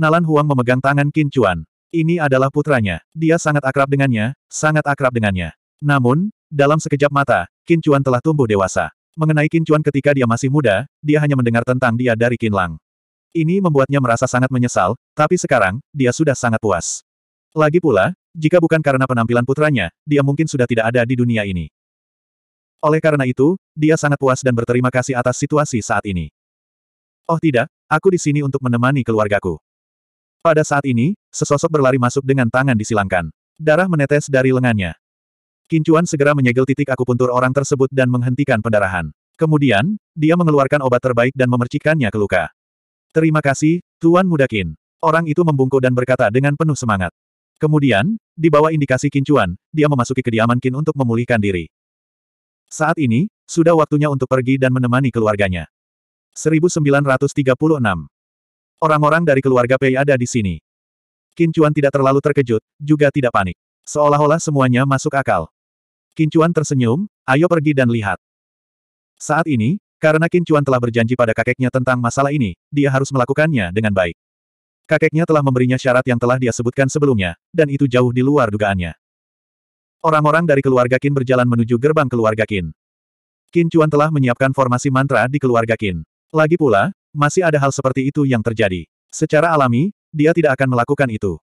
Nalan Huang memegang tangan Qin Chuan. Ini adalah putranya. Dia sangat akrab dengannya, sangat akrab dengannya. Namun, dalam sekejap mata, Qin Chuan telah tumbuh dewasa. Mengenai Qin Chuan ketika dia masih muda, dia hanya mendengar tentang dia dari Qin Lang. Ini membuatnya merasa sangat menyesal, tapi sekarang, dia sudah sangat puas. Lagi pula, jika bukan karena penampilan putranya, dia mungkin sudah tidak ada di dunia ini. Oleh karena itu, dia sangat puas dan berterima kasih atas situasi saat ini. Oh tidak, aku di sini untuk menemani keluargaku. Pada saat ini, sesosok berlari masuk dengan tangan disilangkan. Darah menetes dari lengannya. Kincuan segera menyegel titik akupuntur orang tersebut dan menghentikan pendarahan. Kemudian, dia mengeluarkan obat terbaik dan memercikannya ke luka. Terima kasih, Tuan Mudakin. Orang itu membungkuk dan berkata dengan penuh semangat. Kemudian, di bawah indikasi Kincuan, dia memasuki kediaman Kin untuk memulihkan diri. Saat ini, sudah waktunya untuk pergi dan menemani keluarganya. 1936 Orang-orang dari keluarga Pei ada di sini. Kincuan tidak terlalu terkejut, juga tidak panik. Seolah-olah semuanya masuk akal. Kincuan tersenyum, ayo pergi dan lihat. Saat ini, karena Kincuan telah berjanji pada kakeknya tentang masalah ini, dia harus melakukannya dengan baik. Kakeknya telah memberinya syarat yang telah dia sebutkan sebelumnya, dan itu jauh di luar dugaannya. Orang-orang dari keluarga Kin berjalan menuju gerbang keluarga Kin. Kin Chuan telah menyiapkan formasi mantra di keluarga Kin. Lagi pula, masih ada hal seperti itu yang terjadi. Secara alami, dia tidak akan melakukan itu.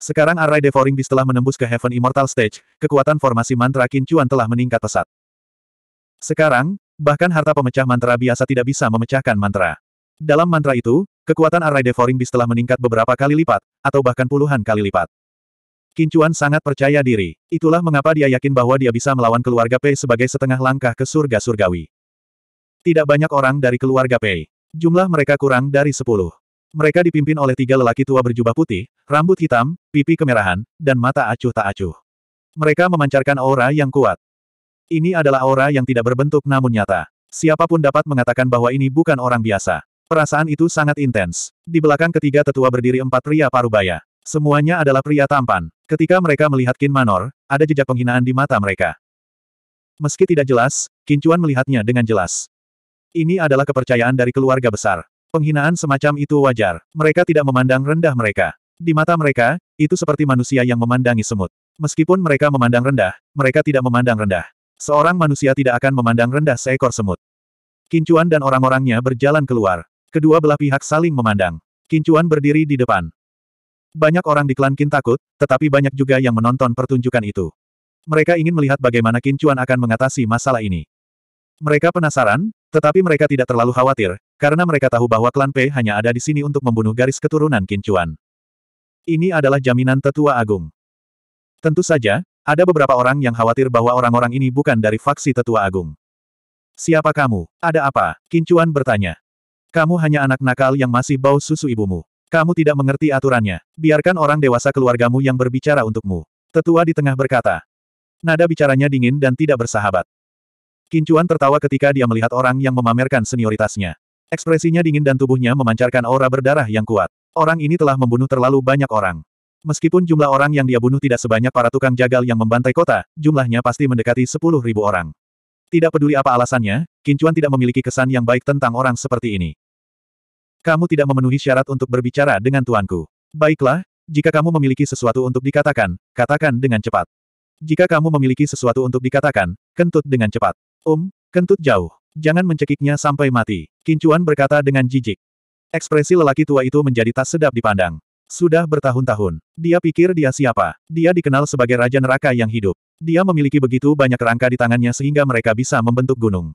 Sekarang Array Devouring Beast telah menembus ke Heaven Immortal Stage, kekuatan formasi mantra Kincuan telah meningkat pesat. Sekarang, bahkan harta pemecah mantra biasa tidak bisa memecahkan mantra. Dalam mantra itu, kekuatan Array Devouring Beast telah meningkat beberapa kali lipat, atau bahkan puluhan kali lipat. Kincuan sangat percaya diri. Itulah mengapa dia yakin bahwa dia bisa melawan keluarga Pei sebagai setengah langkah ke surga surgawi. Tidak banyak orang dari keluarga Pei. Jumlah mereka kurang dari sepuluh. Mereka dipimpin oleh tiga lelaki tua berjubah putih, rambut hitam, pipi kemerahan, dan mata acuh tak acuh. Mereka memancarkan aura yang kuat. Ini adalah aura yang tidak berbentuk namun nyata. Siapapun dapat mengatakan bahwa ini bukan orang biasa. Perasaan itu sangat intens. Di belakang ketiga tetua berdiri empat pria parubaya. Semuanya adalah pria tampan. Ketika mereka melihat Kin Manor, ada jejak penghinaan di mata mereka. Meski tidak jelas, Kincuan melihatnya dengan jelas. Ini adalah kepercayaan dari keluarga besar. Penghinaan semacam itu wajar. Mereka tidak memandang rendah mereka. Di mata mereka, itu seperti manusia yang memandangi semut. Meskipun mereka memandang rendah, mereka tidak memandang rendah. Seorang manusia tidak akan memandang rendah seekor semut. Kincuan dan orang-orangnya berjalan keluar. Kedua belah pihak saling memandang. Kincuan berdiri di depan. Banyak orang di klan Kin takut, tetapi banyak juga yang menonton pertunjukan itu. Mereka ingin melihat bagaimana Kincuan akan mengatasi masalah ini. Mereka penasaran, tetapi mereka tidak terlalu khawatir, karena mereka tahu bahwa klan P hanya ada di sini untuk membunuh garis keturunan Kincuan. Ini adalah jaminan tetua agung. Tentu saja, ada beberapa orang yang khawatir bahwa orang-orang ini bukan dari faksi tetua agung. Siapa kamu? Ada apa? Kincuan bertanya. Kamu hanya anak nakal yang masih bau susu ibumu. Kamu tidak mengerti aturannya. Biarkan orang dewasa keluargamu yang berbicara untukmu. Tetua di tengah berkata. Nada bicaranya dingin dan tidak bersahabat. Kincuan tertawa ketika dia melihat orang yang memamerkan senioritasnya. Ekspresinya dingin dan tubuhnya memancarkan aura berdarah yang kuat. Orang ini telah membunuh terlalu banyak orang. Meskipun jumlah orang yang dia bunuh tidak sebanyak para tukang jagal yang membantai kota, jumlahnya pasti mendekati sepuluh ribu orang. Tidak peduli apa alasannya, Kincuan tidak memiliki kesan yang baik tentang orang seperti ini. Kamu tidak memenuhi syarat untuk berbicara dengan tuanku. Baiklah, jika kamu memiliki sesuatu untuk dikatakan, katakan dengan cepat. Jika kamu memiliki sesuatu untuk dikatakan, kentut dengan cepat. Um, kentut jauh. Jangan mencekiknya sampai mati. Kincuan berkata dengan jijik. Ekspresi lelaki tua itu menjadi tak sedap dipandang. Sudah bertahun-tahun. Dia pikir dia siapa. Dia dikenal sebagai Raja Neraka yang hidup. Dia memiliki begitu banyak rangka di tangannya sehingga mereka bisa membentuk gunung.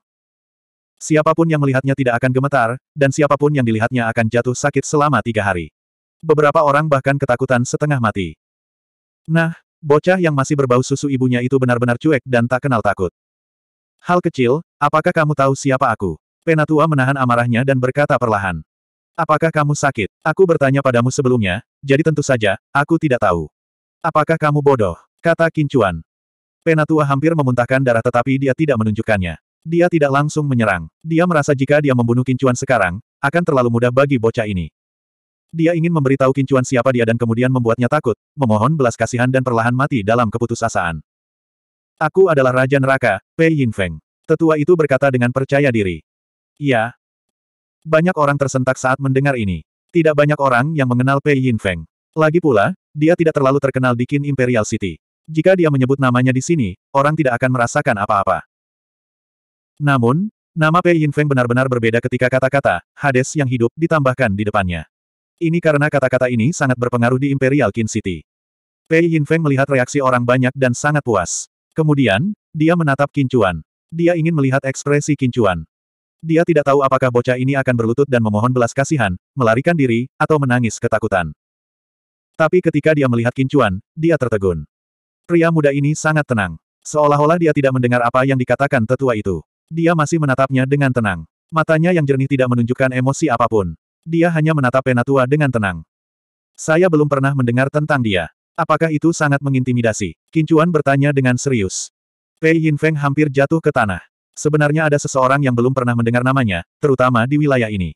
Siapapun yang melihatnya tidak akan gemetar, dan siapapun yang dilihatnya akan jatuh sakit selama tiga hari. Beberapa orang bahkan ketakutan setengah mati. Nah, bocah yang masih berbau susu ibunya itu benar-benar cuek dan tak kenal takut. Hal kecil, apakah kamu tahu siapa aku? Penatua menahan amarahnya dan berkata perlahan. Apakah kamu sakit? Aku bertanya padamu sebelumnya, jadi tentu saja, aku tidak tahu. Apakah kamu bodoh? Kata Kincuan. Penatua hampir memuntahkan darah tetapi dia tidak menunjukkannya. Dia tidak langsung menyerang. Dia merasa jika dia membunuh Kincuan sekarang, akan terlalu mudah bagi bocah ini. Dia ingin memberitahu Kincuan siapa dia dan kemudian membuatnya takut, memohon belas kasihan dan perlahan mati dalam keputusasaan. Aku adalah Raja Neraka, Pei Yinfeng. Tetua itu berkata dengan percaya diri. Ya. Banyak orang tersentak saat mendengar ini. Tidak banyak orang yang mengenal Pei Yinfeng. Lagi pula, dia tidak terlalu terkenal di Qin Imperial City. Jika dia menyebut namanya di sini, orang tidak akan merasakan apa-apa. Namun, nama Pei Yinfeng benar-benar berbeda ketika kata-kata, Hades yang hidup, ditambahkan di depannya. Ini karena kata-kata ini sangat berpengaruh di Imperial Qin City. Pei Yinfeng melihat reaksi orang banyak dan sangat puas. Kemudian, dia menatap Kincuan. Dia ingin melihat ekspresi Kincuan. Dia tidak tahu apakah bocah ini akan berlutut dan memohon belas kasihan, melarikan diri, atau menangis ketakutan. Tapi ketika dia melihat Kincuan, dia tertegun. Pria muda ini sangat tenang. Seolah-olah dia tidak mendengar apa yang dikatakan tetua itu. Dia masih menatapnya dengan tenang. Matanya yang jernih tidak menunjukkan emosi apapun. Dia hanya menatap Penatua dengan tenang. Saya belum pernah mendengar tentang dia. Apakah itu sangat mengintimidasi? Kincuan bertanya dengan serius. Pei Yin Feng hampir jatuh ke tanah. Sebenarnya ada seseorang yang belum pernah mendengar namanya, terutama di wilayah ini.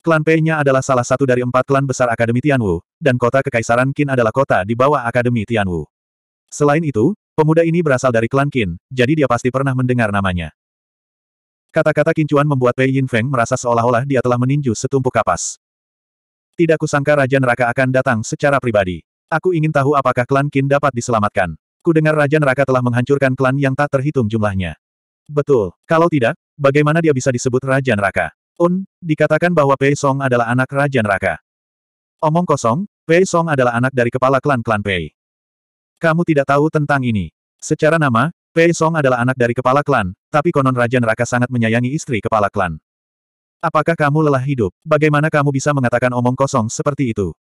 Klan Pei-nya adalah salah satu dari empat klan besar Akademi Tianwu, dan kota Kekaisaran Qin adalah kota di bawah Akademi Tianwu. Selain itu, pemuda ini berasal dari klan Qin, jadi dia pasti pernah mendengar namanya. Kata-kata Kincuan membuat Pei Yin Feng merasa seolah-olah dia telah meninju setumpuk kapas. Tidak kusangka Raja Neraka akan datang secara pribadi. Aku ingin tahu apakah klan Qin dapat diselamatkan. Kudengar Raja Neraka telah menghancurkan klan yang tak terhitung jumlahnya. Betul. Kalau tidak, bagaimana dia bisa disebut Raja Neraka? Un, dikatakan bahwa Pei Song adalah anak Raja Neraka. Omong kosong, Pei Song adalah anak dari kepala klan-klan Pei. Kamu tidak tahu tentang ini. Secara nama, Pei Song adalah anak dari kepala klan, tapi konon Raja Neraka sangat menyayangi istri kepala klan. Apakah kamu lelah hidup? Bagaimana kamu bisa mengatakan omong kosong seperti itu?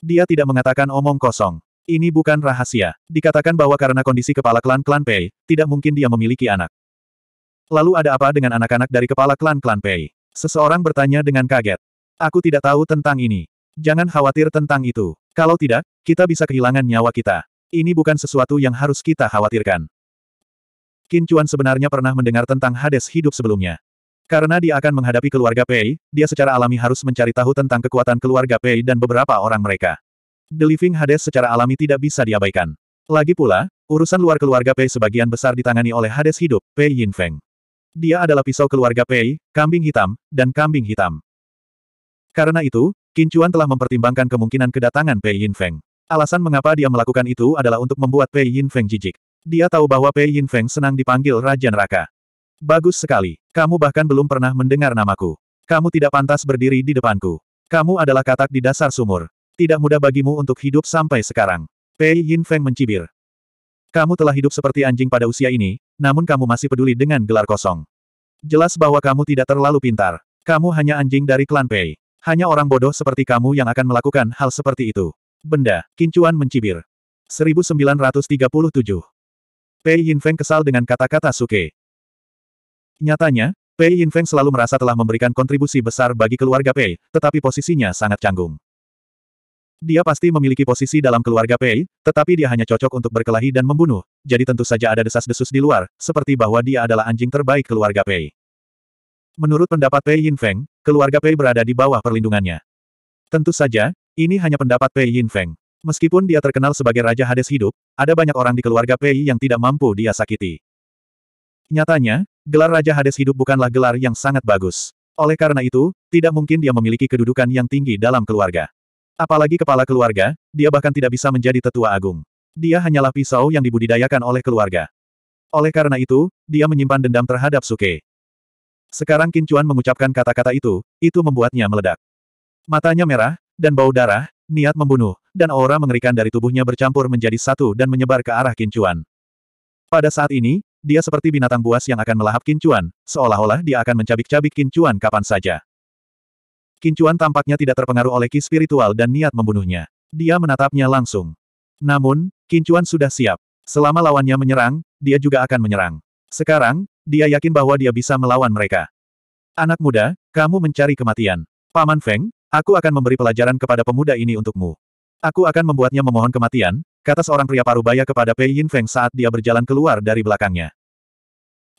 Dia tidak mengatakan omong kosong. Ini bukan rahasia. Dikatakan bahwa karena kondisi kepala klan-klan Pei, tidak mungkin dia memiliki anak. Lalu ada apa dengan anak-anak dari kepala klan-klan Pei? Seseorang bertanya dengan kaget. Aku tidak tahu tentang ini. Jangan khawatir tentang itu. Kalau tidak, kita bisa kehilangan nyawa kita. Ini bukan sesuatu yang harus kita khawatirkan. Kincuan sebenarnya pernah mendengar tentang Hades hidup sebelumnya. Karena dia akan menghadapi keluarga Pei, dia secara alami harus mencari tahu tentang kekuatan keluarga Pei dan beberapa orang mereka. The Living Hades secara alami tidak bisa diabaikan. Lagi pula, urusan luar keluarga Pei sebagian besar ditangani oleh Hades hidup, Pei Yinfeng. Dia adalah pisau keluarga Pei, kambing hitam, dan kambing hitam. Karena itu, Kincuan telah mempertimbangkan kemungkinan kedatangan Pei Yinfeng. Alasan mengapa dia melakukan itu adalah untuk membuat Pei Yinfeng jijik. Dia tahu bahwa Pei Yinfeng senang dipanggil Raja Neraka. Bagus sekali. Kamu bahkan belum pernah mendengar namaku. Kamu tidak pantas berdiri di depanku. Kamu adalah katak di dasar sumur. Tidak mudah bagimu untuk hidup sampai sekarang. Pei Yin Feng mencibir. Kamu telah hidup seperti anjing pada usia ini, namun kamu masih peduli dengan gelar kosong. Jelas bahwa kamu tidak terlalu pintar. Kamu hanya anjing dari klan Pei. Hanya orang bodoh seperti kamu yang akan melakukan hal seperti itu. Benda, Kincuan mencibir. 1937. Pei Yin Feng kesal dengan kata-kata Suke. Nyatanya, Pei Yinfeng selalu merasa telah memberikan kontribusi besar bagi keluarga Pei, tetapi posisinya sangat canggung. Dia pasti memiliki posisi dalam keluarga Pei, tetapi dia hanya cocok untuk berkelahi dan membunuh, jadi tentu saja ada desas-desus di luar, seperti bahwa dia adalah anjing terbaik keluarga Pei. Menurut pendapat Pei Yinfeng, keluarga Pei berada di bawah perlindungannya. Tentu saja, ini hanya pendapat Pei Yinfeng. Meskipun dia terkenal sebagai Raja Hades hidup, ada banyak orang di keluarga Pei yang tidak mampu dia sakiti. Nyatanya, gelar Raja Hades hidup bukanlah gelar yang sangat bagus. Oleh karena itu, tidak mungkin dia memiliki kedudukan yang tinggi dalam keluarga. Apalagi kepala keluarga, dia bahkan tidak bisa menjadi tetua agung. Dia hanyalah pisau yang dibudidayakan oleh keluarga. Oleh karena itu, dia menyimpan dendam terhadap Suke. Sekarang Kincuan mengucapkan kata-kata itu, itu membuatnya meledak. Matanya merah, dan bau darah, niat membunuh, dan aura mengerikan dari tubuhnya bercampur menjadi satu dan menyebar ke arah Kincuan. Pada saat ini, dia seperti binatang buas yang akan melahap kincuan, seolah-olah dia akan mencabik-cabik kincuan kapan saja. Kincuan tampaknya tidak terpengaruh oleh ki spiritual dan niat membunuhnya. Dia menatapnya langsung. Namun, kincuan sudah siap. Selama lawannya menyerang, dia juga akan menyerang. Sekarang, dia yakin bahwa dia bisa melawan mereka. Anak muda, kamu mencari kematian. Paman Feng, aku akan memberi pelajaran kepada pemuda ini untukmu. Aku akan membuatnya memohon kematian, Kata seorang pria parubaya kepada Pei Yinfeng saat dia berjalan keluar dari belakangnya.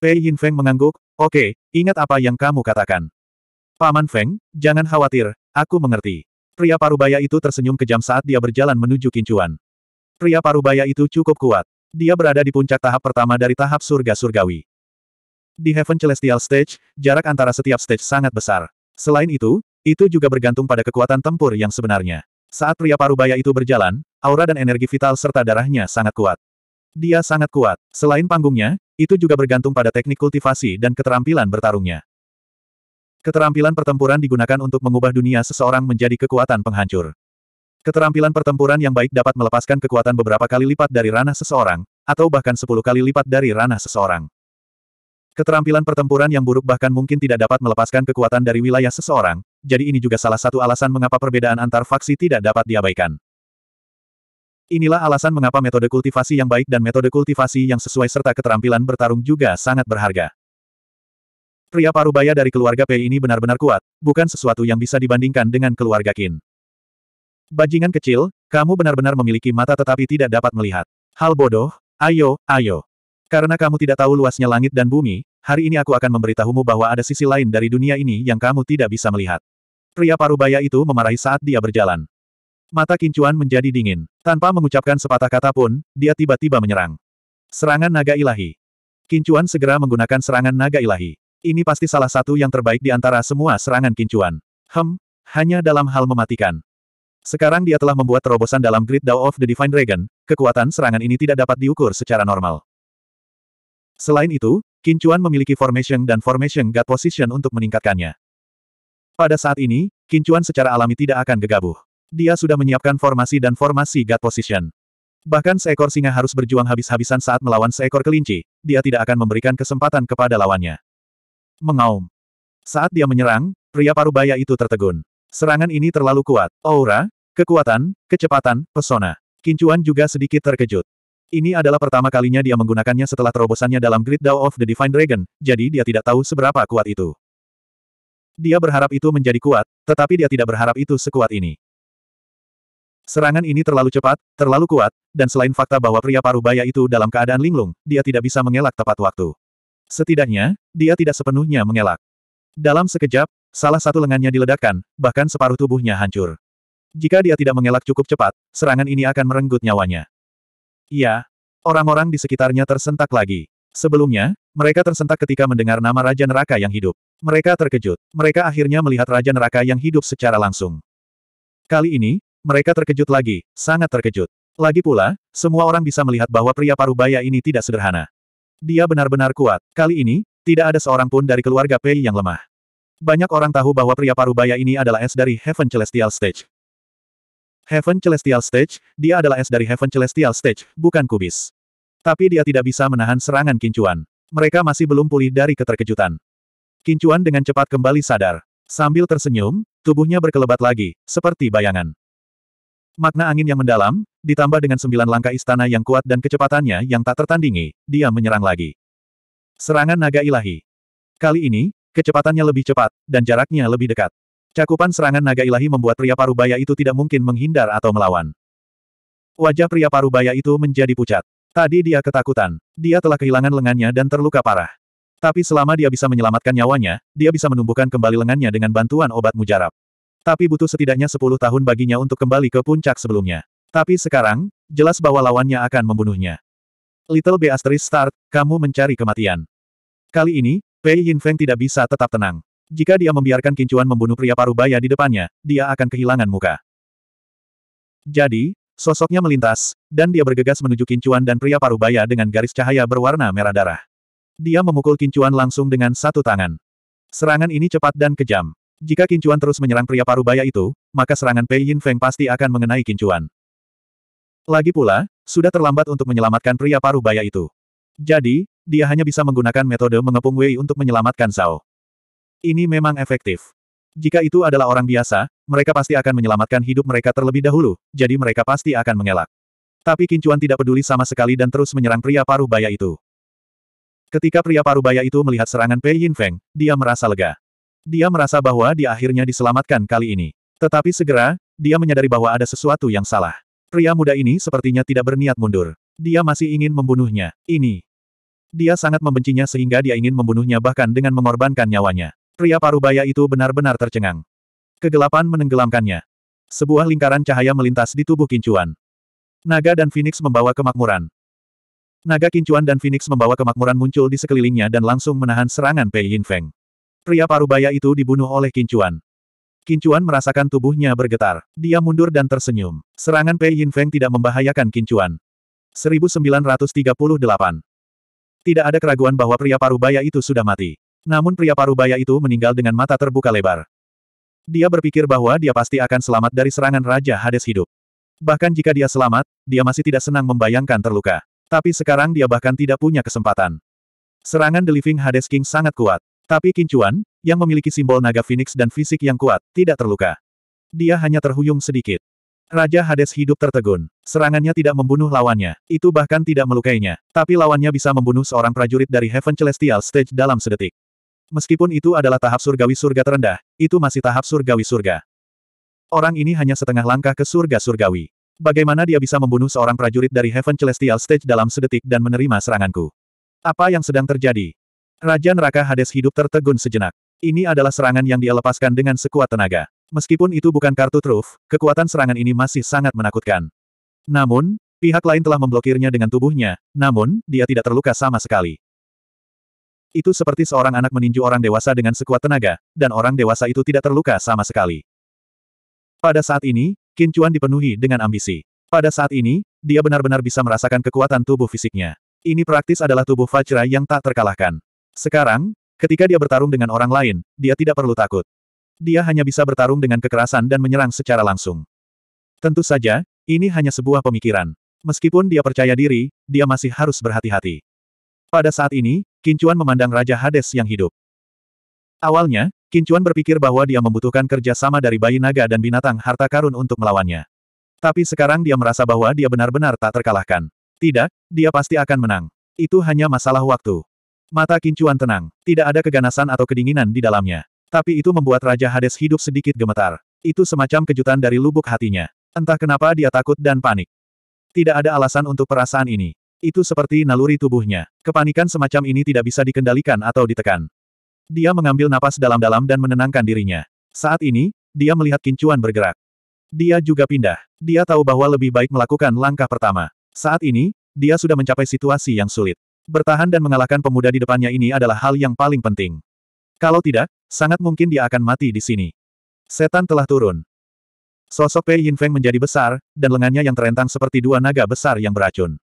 Pei Yinfeng mengangguk, oke, okay, ingat apa yang kamu katakan. Paman Feng, jangan khawatir, aku mengerti. Pria parubaya itu tersenyum kejam saat dia berjalan menuju kincuan. Pria parubaya itu cukup kuat. Dia berada di puncak tahap pertama dari tahap surga surgawi. Di Heaven Celestial Stage, jarak antara setiap stage sangat besar. Selain itu, itu juga bergantung pada kekuatan tempur yang sebenarnya. Saat pria parubaya itu berjalan, aura dan energi vital serta darahnya sangat kuat. Dia sangat kuat. Selain panggungnya, itu juga bergantung pada teknik kultivasi dan keterampilan bertarungnya. Keterampilan pertempuran digunakan untuk mengubah dunia seseorang menjadi kekuatan penghancur. Keterampilan pertempuran yang baik dapat melepaskan kekuatan beberapa kali lipat dari ranah seseorang, atau bahkan sepuluh kali lipat dari ranah seseorang. Keterampilan pertempuran yang buruk bahkan mungkin tidak dapat melepaskan kekuatan dari wilayah seseorang, jadi ini juga salah satu alasan mengapa perbedaan antar faksi tidak dapat diabaikan. Inilah alasan mengapa metode kultivasi yang baik dan metode kultivasi yang sesuai serta keterampilan bertarung juga sangat berharga. Pria parubaya dari keluarga P ini benar-benar kuat, bukan sesuatu yang bisa dibandingkan dengan keluarga Qin. Bajingan kecil, kamu benar-benar memiliki mata tetapi tidak dapat melihat. Hal bodoh, ayo, ayo. Karena kamu tidak tahu luasnya langit dan bumi, hari ini aku akan memberitahumu bahwa ada sisi lain dari dunia ini yang kamu tidak bisa melihat. Pria parubaya itu memarahi saat dia berjalan. Mata Kincuan menjadi dingin. Tanpa mengucapkan sepatah kata pun, dia tiba-tiba menyerang. Serangan naga ilahi. Kincuan segera menggunakan serangan naga ilahi. Ini pasti salah satu yang terbaik di antara semua serangan Kincuan. Hem, hanya dalam hal mematikan. Sekarang dia telah membuat terobosan dalam Great Dao of the Divine Dragon, kekuatan serangan ini tidak dapat diukur secara normal. Selain itu, Kincuan memiliki formation dan formation God position untuk meningkatkannya. Pada saat ini, Kincuan secara alami tidak akan gegabah. Dia sudah menyiapkan formasi dan formasi guard position. Bahkan seekor singa harus berjuang habis-habisan saat melawan seekor kelinci, dia tidak akan memberikan kesempatan kepada lawannya. Mengaum. Saat dia menyerang, pria paruh baya itu tertegun. Serangan ini terlalu kuat. Aura, kekuatan, kecepatan, pesona. Kincuan juga sedikit terkejut. Ini adalah pertama kalinya dia menggunakannya setelah terobosannya dalam Great Dao of the Divine Dragon, jadi dia tidak tahu seberapa kuat itu. Dia berharap itu menjadi kuat, tetapi dia tidak berharap itu sekuat ini. Serangan ini terlalu cepat, terlalu kuat, dan selain fakta bahwa pria paruh baya itu dalam keadaan linglung, dia tidak bisa mengelak tepat waktu. Setidaknya, dia tidak sepenuhnya mengelak. Dalam sekejap, salah satu lengannya diledakkan, bahkan separuh tubuhnya hancur. Jika dia tidak mengelak cukup cepat, serangan ini akan merenggut nyawanya. Iya, orang-orang di sekitarnya tersentak lagi. Sebelumnya, mereka tersentak ketika mendengar nama Raja Neraka yang hidup. Mereka terkejut. Mereka akhirnya melihat Raja Neraka yang hidup secara langsung. Kali ini, mereka terkejut lagi, sangat terkejut. Lagi pula, semua orang bisa melihat bahwa pria parubaya ini tidak sederhana. Dia benar-benar kuat. Kali ini, tidak ada seorang pun dari keluarga Pei yang lemah. Banyak orang tahu bahwa pria parubaya ini adalah es dari Heaven Celestial Stage. Heaven Celestial Stage, dia adalah es dari Heaven Celestial Stage, bukan kubis. Tapi dia tidak bisa menahan serangan Kincuan. Mereka masih belum pulih dari keterkejutan. Kincuan dengan cepat kembali sadar. Sambil tersenyum, tubuhnya berkelebat lagi, seperti bayangan. Makna angin yang mendalam, ditambah dengan sembilan langkah istana yang kuat dan kecepatannya yang tak tertandingi, dia menyerang lagi. Serangan naga ilahi. Kali ini, kecepatannya lebih cepat, dan jaraknya lebih dekat. Cakupan serangan naga ilahi membuat pria parubaya itu tidak mungkin menghindar atau melawan. Wajah pria parubaya itu menjadi pucat. Tadi dia ketakutan. Dia telah kehilangan lengannya dan terluka parah. Tapi selama dia bisa menyelamatkan nyawanya, dia bisa menumbuhkan kembali lengannya dengan bantuan obat mujarab. Tapi butuh setidaknya 10 tahun baginya untuk kembali ke puncak sebelumnya. Tapi sekarang, jelas bahwa lawannya akan membunuhnya. Little B asterisk start, kamu mencari kematian. Kali ini, Pei Yinfeng tidak bisa tetap tenang. Jika dia membiarkan Kincuan membunuh pria parubaya di depannya, dia akan kehilangan muka. Jadi, Sosoknya melintas, dan dia bergegas menuju Kincuan dan pria parubaya dengan garis cahaya berwarna merah darah. Dia memukul Kincuan langsung dengan satu tangan. Serangan ini cepat dan kejam. Jika Kincuan terus menyerang pria parubaya itu, maka serangan Pei Yin Feng pasti akan mengenai Kincuan. Lagi pula, sudah terlambat untuk menyelamatkan pria parubaya itu. Jadi, dia hanya bisa menggunakan metode mengepung Wei untuk menyelamatkan Zhao. Ini memang efektif. Jika itu adalah orang biasa, mereka pasti akan menyelamatkan hidup mereka terlebih dahulu, jadi mereka pasti akan mengelak. Tapi Kincuan tidak peduli sama sekali dan terus menyerang pria paruh baya itu. Ketika pria paruh baya itu melihat serangan Pei Yinfeng, dia merasa lega. Dia merasa bahwa dia akhirnya diselamatkan kali ini. Tetapi segera, dia menyadari bahwa ada sesuatu yang salah. Pria muda ini sepertinya tidak berniat mundur. Dia masih ingin membunuhnya. Ini. Dia sangat membencinya sehingga dia ingin membunuhnya bahkan dengan mengorbankan nyawanya. Pria parubaya itu benar-benar tercengang. Kegelapan menenggelamkannya. Sebuah lingkaran cahaya melintas di tubuh Kincuan. Naga dan Phoenix membawa kemakmuran. Naga Kincuan dan Phoenix membawa kemakmuran muncul di sekelilingnya dan langsung menahan serangan Pei Yin Feng. Pria parubaya itu dibunuh oleh Kincuan. Kincuan merasakan tubuhnya bergetar. Dia mundur dan tersenyum. Serangan Pei Yin Feng tidak membahayakan Kincuan. 1938. Tidak ada keraguan bahwa pria parubaya itu sudah mati. Namun pria paruh baya itu meninggal dengan mata terbuka lebar. Dia berpikir bahwa dia pasti akan selamat dari serangan Raja Hades hidup. Bahkan jika dia selamat, dia masih tidak senang membayangkan terluka. Tapi sekarang dia bahkan tidak punya kesempatan. Serangan The Living Hades King sangat kuat. Tapi Kincuan, yang memiliki simbol naga phoenix dan fisik yang kuat, tidak terluka. Dia hanya terhuyung sedikit. Raja Hades hidup tertegun. Serangannya tidak membunuh lawannya, itu bahkan tidak melukainya. Tapi lawannya bisa membunuh seorang prajurit dari Heaven Celestial Stage dalam sedetik. Meskipun itu adalah tahap surgawi surga terendah, itu masih tahap surgawi surga. Orang ini hanya setengah langkah ke surga surgawi. Bagaimana dia bisa membunuh seorang prajurit dari Heaven Celestial Stage dalam sedetik dan menerima seranganku? Apa yang sedang terjadi? Raja Neraka Hades hidup tertegun sejenak. Ini adalah serangan yang dia lepaskan dengan sekuat tenaga. Meskipun itu bukan kartu truf, kekuatan serangan ini masih sangat menakutkan. Namun, pihak lain telah memblokirnya dengan tubuhnya, namun, dia tidak terluka sama sekali. Itu seperti seorang anak meninju orang dewasa dengan sekuat tenaga, dan orang dewasa itu tidak terluka sama sekali. Pada saat ini, kincuan dipenuhi dengan ambisi. Pada saat ini, dia benar-benar bisa merasakan kekuatan tubuh fisiknya. Ini praktis adalah tubuh Fajra yang tak terkalahkan. Sekarang, ketika dia bertarung dengan orang lain, dia tidak perlu takut. Dia hanya bisa bertarung dengan kekerasan dan menyerang secara langsung. Tentu saja, ini hanya sebuah pemikiran. Meskipun dia percaya diri, dia masih harus berhati-hati. Pada saat ini, Kincuan memandang Raja Hades yang hidup. Awalnya, Kincuan berpikir bahwa dia membutuhkan kerjasama dari bayi naga dan binatang harta karun untuk melawannya. Tapi sekarang dia merasa bahwa dia benar-benar tak terkalahkan. Tidak, dia pasti akan menang. Itu hanya masalah waktu. Mata Kincuan tenang, tidak ada keganasan atau kedinginan di dalamnya. Tapi itu membuat Raja Hades hidup sedikit gemetar. Itu semacam kejutan dari lubuk hatinya. Entah kenapa dia takut dan panik. Tidak ada alasan untuk perasaan ini. Itu seperti naluri tubuhnya. Kepanikan semacam ini tidak bisa dikendalikan atau ditekan. Dia mengambil napas dalam-dalam dan menenangkan dirinya. Saat ini, dia melihat kincuan bergerak. Dia juga pindah. Dia tahu bahwa lebih baik melakukan langkah pertama. Saat ini, dia sudah mencapai situasi yang sulit. Bertahan dan mengalahkan pemuda di depannya ini adalah hal yang paling penting. Kalau tidak, sangat mungkin dia akan mati di sini. Setan telah turun. Sosok Pei Yin Feng menjadi besar, dan lengannya yang terentang seperti dua naga besar yang beracun.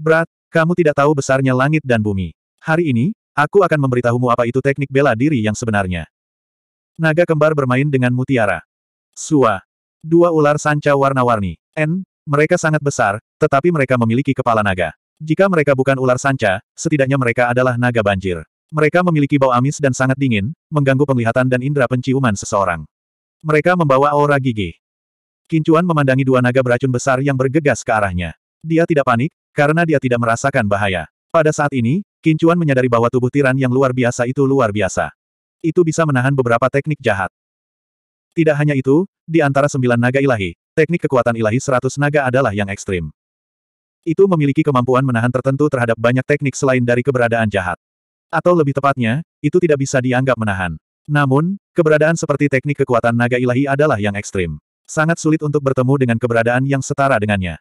Brat, kamu tidak tahu besarnya langit dan bumi. Hari ini, aku akan memberitahumu apa itu teknik bela diri yang sebenarnya. Naga kembar bermain dengan mutiara. Sua. Dua ular sanca warna-warni. N. Mereka sangat besar, tetapi mereka memiliki kepala naga. Jika mereka bukan ular sanca, setidaknya mereka adalah naga banjir. Mereka memiliki bau amis dan sangat dingin, mengganggu penglihatan dan indera penciuman seseorang. Mereka membawa aura gigi. Kincuan memandangi dua naga beracun besar yang bergegas ke arahnya. Dia tidak panik, karena dia tidak merasakan bahaya. Pada saat ini, Kincuan menyadari bahwa tubuh tiran yang luar biasa itu luar biasa. Itu bisa menahan beberapa teknik jahat. Tidak hanya itu, di antara sembilan naga ilahi, teknik kekuatan ilahi seratus naga adalah yang ekstrim. Itu memiliki kemampuan menahan tertentu terhadap banyak teknik selain dari keberadaan jahat. Atau lebih tepatnya, itu tidak bisa dianggap menahan. Namun, keberadaan seperti teknik kekuatan naga ilahi adalah yang ekstrim. Sangat sulit untuk bertemu dengan keberadaan yang setara dengannya.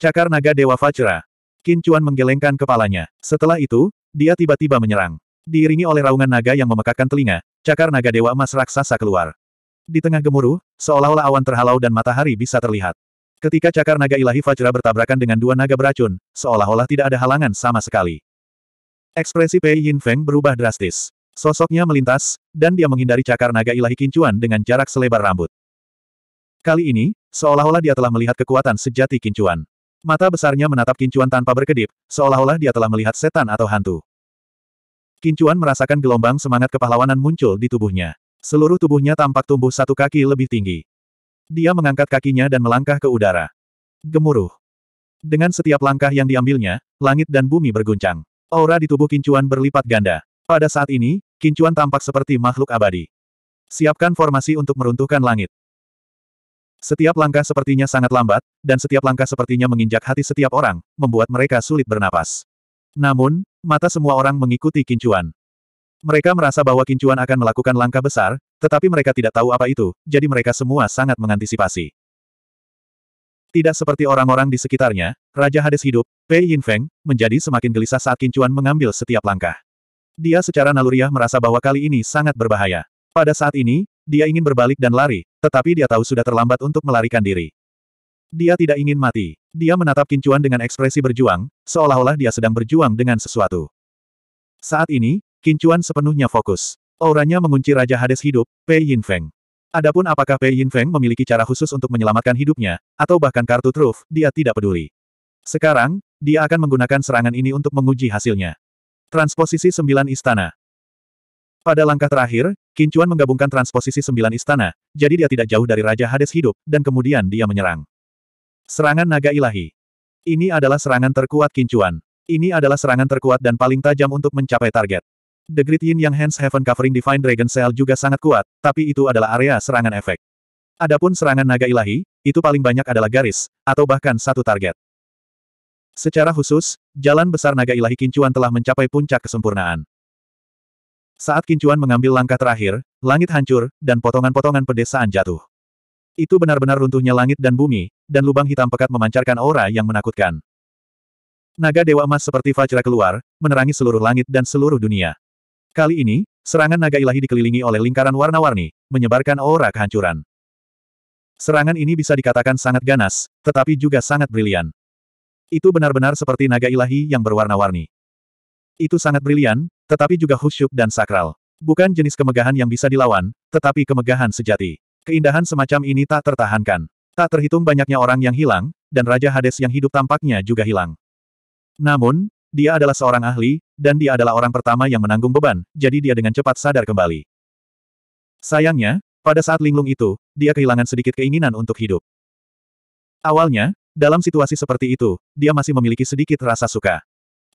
Cakar naga Dewa Vajra. Qin menggelengkan kepalanya. Setelah itu, dia tiba-tiba menyerang. Diiringi oleh raungan naga yang memekakkan telinga, cakar naga Dewa Emas Raksasa keluar. Di tengah gemuruh, seolah-olah awan terhalau dan matahari bisa terlihat. Ketika cakar naga ilahi Fajra bertabrakan dengan dua naga beracun, seolah-olah tidak ada halangan sama sekali. Ekspresi Pei Yin Feng berubah drastis. Sosoknya melintas, dan dia menghindari cakar naga ilahi Kincuan dengan jarak selebar rambut. Kali ini, seolah-olah dia telah melihat kekuatan sejati Kincuan. Mata besarnya menatap Kincuan tanpa berkedip, seolah-olah dia telah melihat setan atau hantu. Kincuan merasakan gelombang semangat kepahlawanan muncul di tubuhnya. Seluruh tubuhnya tampak tumbuh satu kaki lebih tinggi. Dia mengangkat kakinya dan melangkah ke udara. Gemuruh. Dengan setiap langkah yang diambilnya, langit dan bumi berguncang. Aura di tubuh Kincuan berlipat ganda. Pada saat ini, Kincuan tampak seperti makhluk abadi. Siapkan formasi untuk meruntuhkan langit. Setiap langkah sepertinya sangat lambat, dan setiap langkah sepertinya menginjak hati setiap orang, membuat mereka sulit bernapas. Namun, mata semua orang mengikuti kincuan. Mereka merasa bahwa kincuan akan melakukan langkah besar, tetapi mereka tidak tahu apa itu, jadi mereka semua sangat mengantisipasi. Tidak seperti orang-orang di sekitarnya, Raja Hades hidup, Pei Yinfeng, menjadi semakin gelisah saat kincuan mengambil setiap langkah. Dia secara naluriah merasa bahwa kali ini sangat berbahaya. Pada saat ini, dia ingin berbalik dan lari, tetapi dia tahu sudah terlambat untuk melarikan diri. Dia tidak ingin mati. Dia menatap Kincuan dengan ekspresi berjuang, seolah-olah dia sedang berjuang dengan sesuatu. Saat ini, Kincuan sepenuhnya fokus. Auranya mengunci Raja Hades hidup, Pei Yinfeng. Adapun apakah Pei Yinfeng memiliki cara khusus untuk menyelamatkan hidupnya, atau bahkan kartu truf, dia tidak peduli. Sekarang, dia akan menggunakan serangan ini untuk menguji hasilnya. Transposisi Sembilan Istana pada langkah terakhir, Kincuan menggabungkan transposisi sembilan istana, jadi dia tidak jauh dari Raja Hades hidup, dan kemudian dia menyerang. Serangan naga ilahi. Ini adalah serangan terkuat Kincuan. Ini adalah serangan terkuat dan paling tajam untuk mencapai target. The Great Yin yang Hands Heaven Covering Divine Dragon Cell juga sangat kuat, tapi itu adalah area serangan efek. Adapun serangan naga ilahi, itu paling banyak adalah garis, atau bahkan satu target. Secara khusus, jalan besar naga ilahi Kincuan telah mencapai puncak kesempurnaan. Saat Kincuan mengambil langkah terakhir, langit hancur, dan potongan-potongan pedesaan jatuh. Itu benar-benar runtuhnya langit dan bumi, dan lubang hitam pekat memancarkan aura yang menakutkan. Naga Dewa Emas seperti Fajra keluar, menerangi seluruh langit dan seluruh dunia. Kali ini, serangan naga ilahi dikelilingi oleh lingkaran warna-warni, menyebarkan aura kehancuran. Serangan ini bisa dikatakan sangat ganas, tetapi juga sangat brilian. Itu benar-benar seperti naga ilahi yang berwarna-warni. Itu sangat brilian, tetapi juga khusyuk dan sakral. Bukan jenis kemegahan yang bisa dilawan, tetapi kemegahan sejati. Keindahan semacam ini tak tertahankan. Tak terhitung banyaknya orang yang hilang, dan Raja Hades yang hidup tampaknya juga hilang. Namun, dia adalah seorang ahli, dan dia adalah orang pertama yang menanggung beban, jadi dia dengan cepat sadar kembali. Sayangnya, pada saat linglung itu, dia kehilangan sedikit keinginan untuk hidup. Awalnya, dalam situasi seperti itu, dia masih memiliki sedikit rasa suka.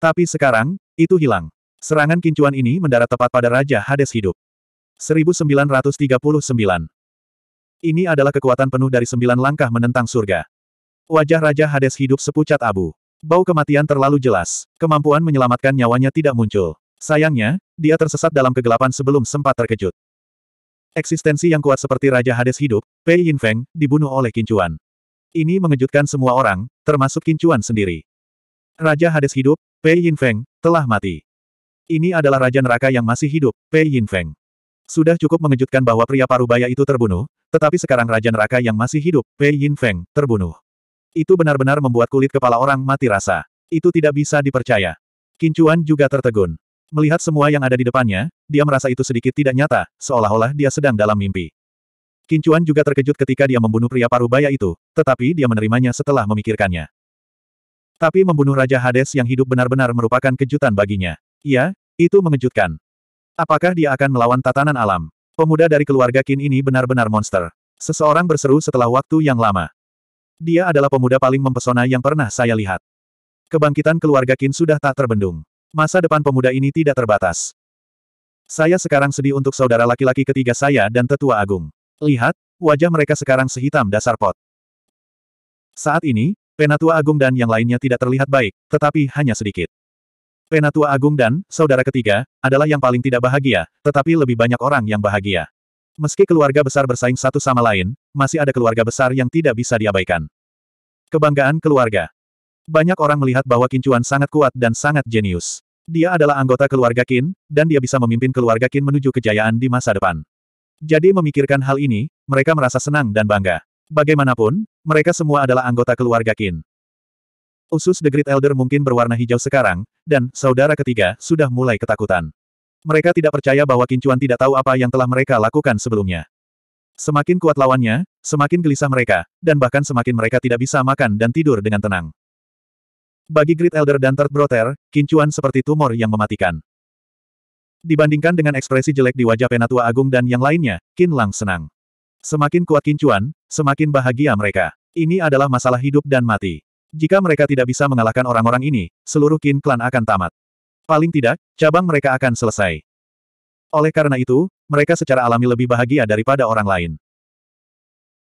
Tapi sekarang, itu hilang. Serangan kincuan ini mendarat tepat pada Raja Hades hidup. 1939. Ini adalah kekuatan penuh dari sembilan langkah menentang surga. Wajah Raja Hades hidup sepucat abu. Bau kematian terlalu jelas. Kemampuan menyelamatkan nyawanya tidak muncul. Sayangnya, dia tersesat dalam kegelapan sebelum sempat terkejut. Eksistensi yang kuat seperti Raja Hades hidup, Pei Yinfeng, dibunuh oleh Kincuan. Ini mengejutkan semua orang, termasuk Kincuan sendiri. Raja Hades hidup, Pei Yinfeng, telah mati. Ini adalah Raja Neraka yang masih hidup, Pei Yin Feng. Sudah cukup mengejutkan bahwa pria parubaya itu terbunuh, tetapi sekarang Raja Neraka yang masih hidup, Pei Yin Feng, terbunuh. Itu benar-benar membuat kulit kepala orang mati rasa. Itu tidak bisa dipercaya. Kincuan juga tertegun. Melihat semua yang ada di depannya, dia merasa itu sedikit tidak nyata, seolah-olah dia sedang dalam mimpi. Kincuan juga terkejut ketika dia membunuh pria parubaya itu, tetapi dia menerimanya setelah memikirkannya. Tapi membunuh Raja Hades yang hidup benar-benar merupakan kejutan baginya. Ya, itu mengejutkan. Apakah dia akan melawan tatanan alam? Pemuda dari keluarga Qin ini benar-benar monster. Seseorang berseru setelah waktu yang lama. Dia adalah pemuda paling mempesona yang pernah saya lihat. Kebangkitan keluarga Qin sudah tak terbendung. Masa depan pemuda ini tidak terbatas. Saya sekarang sedih untuk saudara laki-laki ketiga saya dan tetua agung. Lihat, wajah mereka sekarang sehitam dasar pot. Saat ini, Penatua Agung dan yang lainnya tidak terlihat baik, tetapi hanya sedikit. Penatua Agung dan, saudara ketiga, adalah yang paling tidak bahagia, tetapi lebih banyak orang yang bahagia. Meski keluarga besar bersaing satu sama lain, masih ada keluarga besar yang tidak bisa diabaikan. Kebanggaan keluarga. Banyak orang melihat bahwa Kincuan sangat kuat dan sangat jenius. Dia adalah anggota keluarga Kin, dan dia bisa memimpin keluarga Kin menuju kejayaan di masa depan. Jadi memikirkan hal ini, mereka merasa senang dan bangga. Bagaimanapun, mereka semua adalah anggota keluarga Kin. Usus The Great Elder mungkin berwarna hijau sekarang, dan saudara ketiga sudah mulai ketakutan. Mereka tidak percaya bahwa Kincuan tidak tahu apa yang telah mereka lakukan sebelumnya. Semakin kuat lawannya, semakin gelisah mereka, dan bahkan semakin mereka tidak bisa makan dan tidur dengan tenang. Bagi Great Elder dan Third Brother, Kincuan seperti tumor yang mematikan. Dibandingkan dengan ekspresi jelek di wajah Penatua Agung dan yang lainnya, Kin Lang senang. Semakin kuat Kincuan, semakin bahagia mereka. Ini adalah masalah hidup dan mati. Jika mereka tidak bisa mengalahkan orang-orang ini, seluruh kin klan akan tamat. Paling tidak, cabang mereka akan selesai. Oleh karena itu, mereka secara alami lebih bahagia daripada orang lain.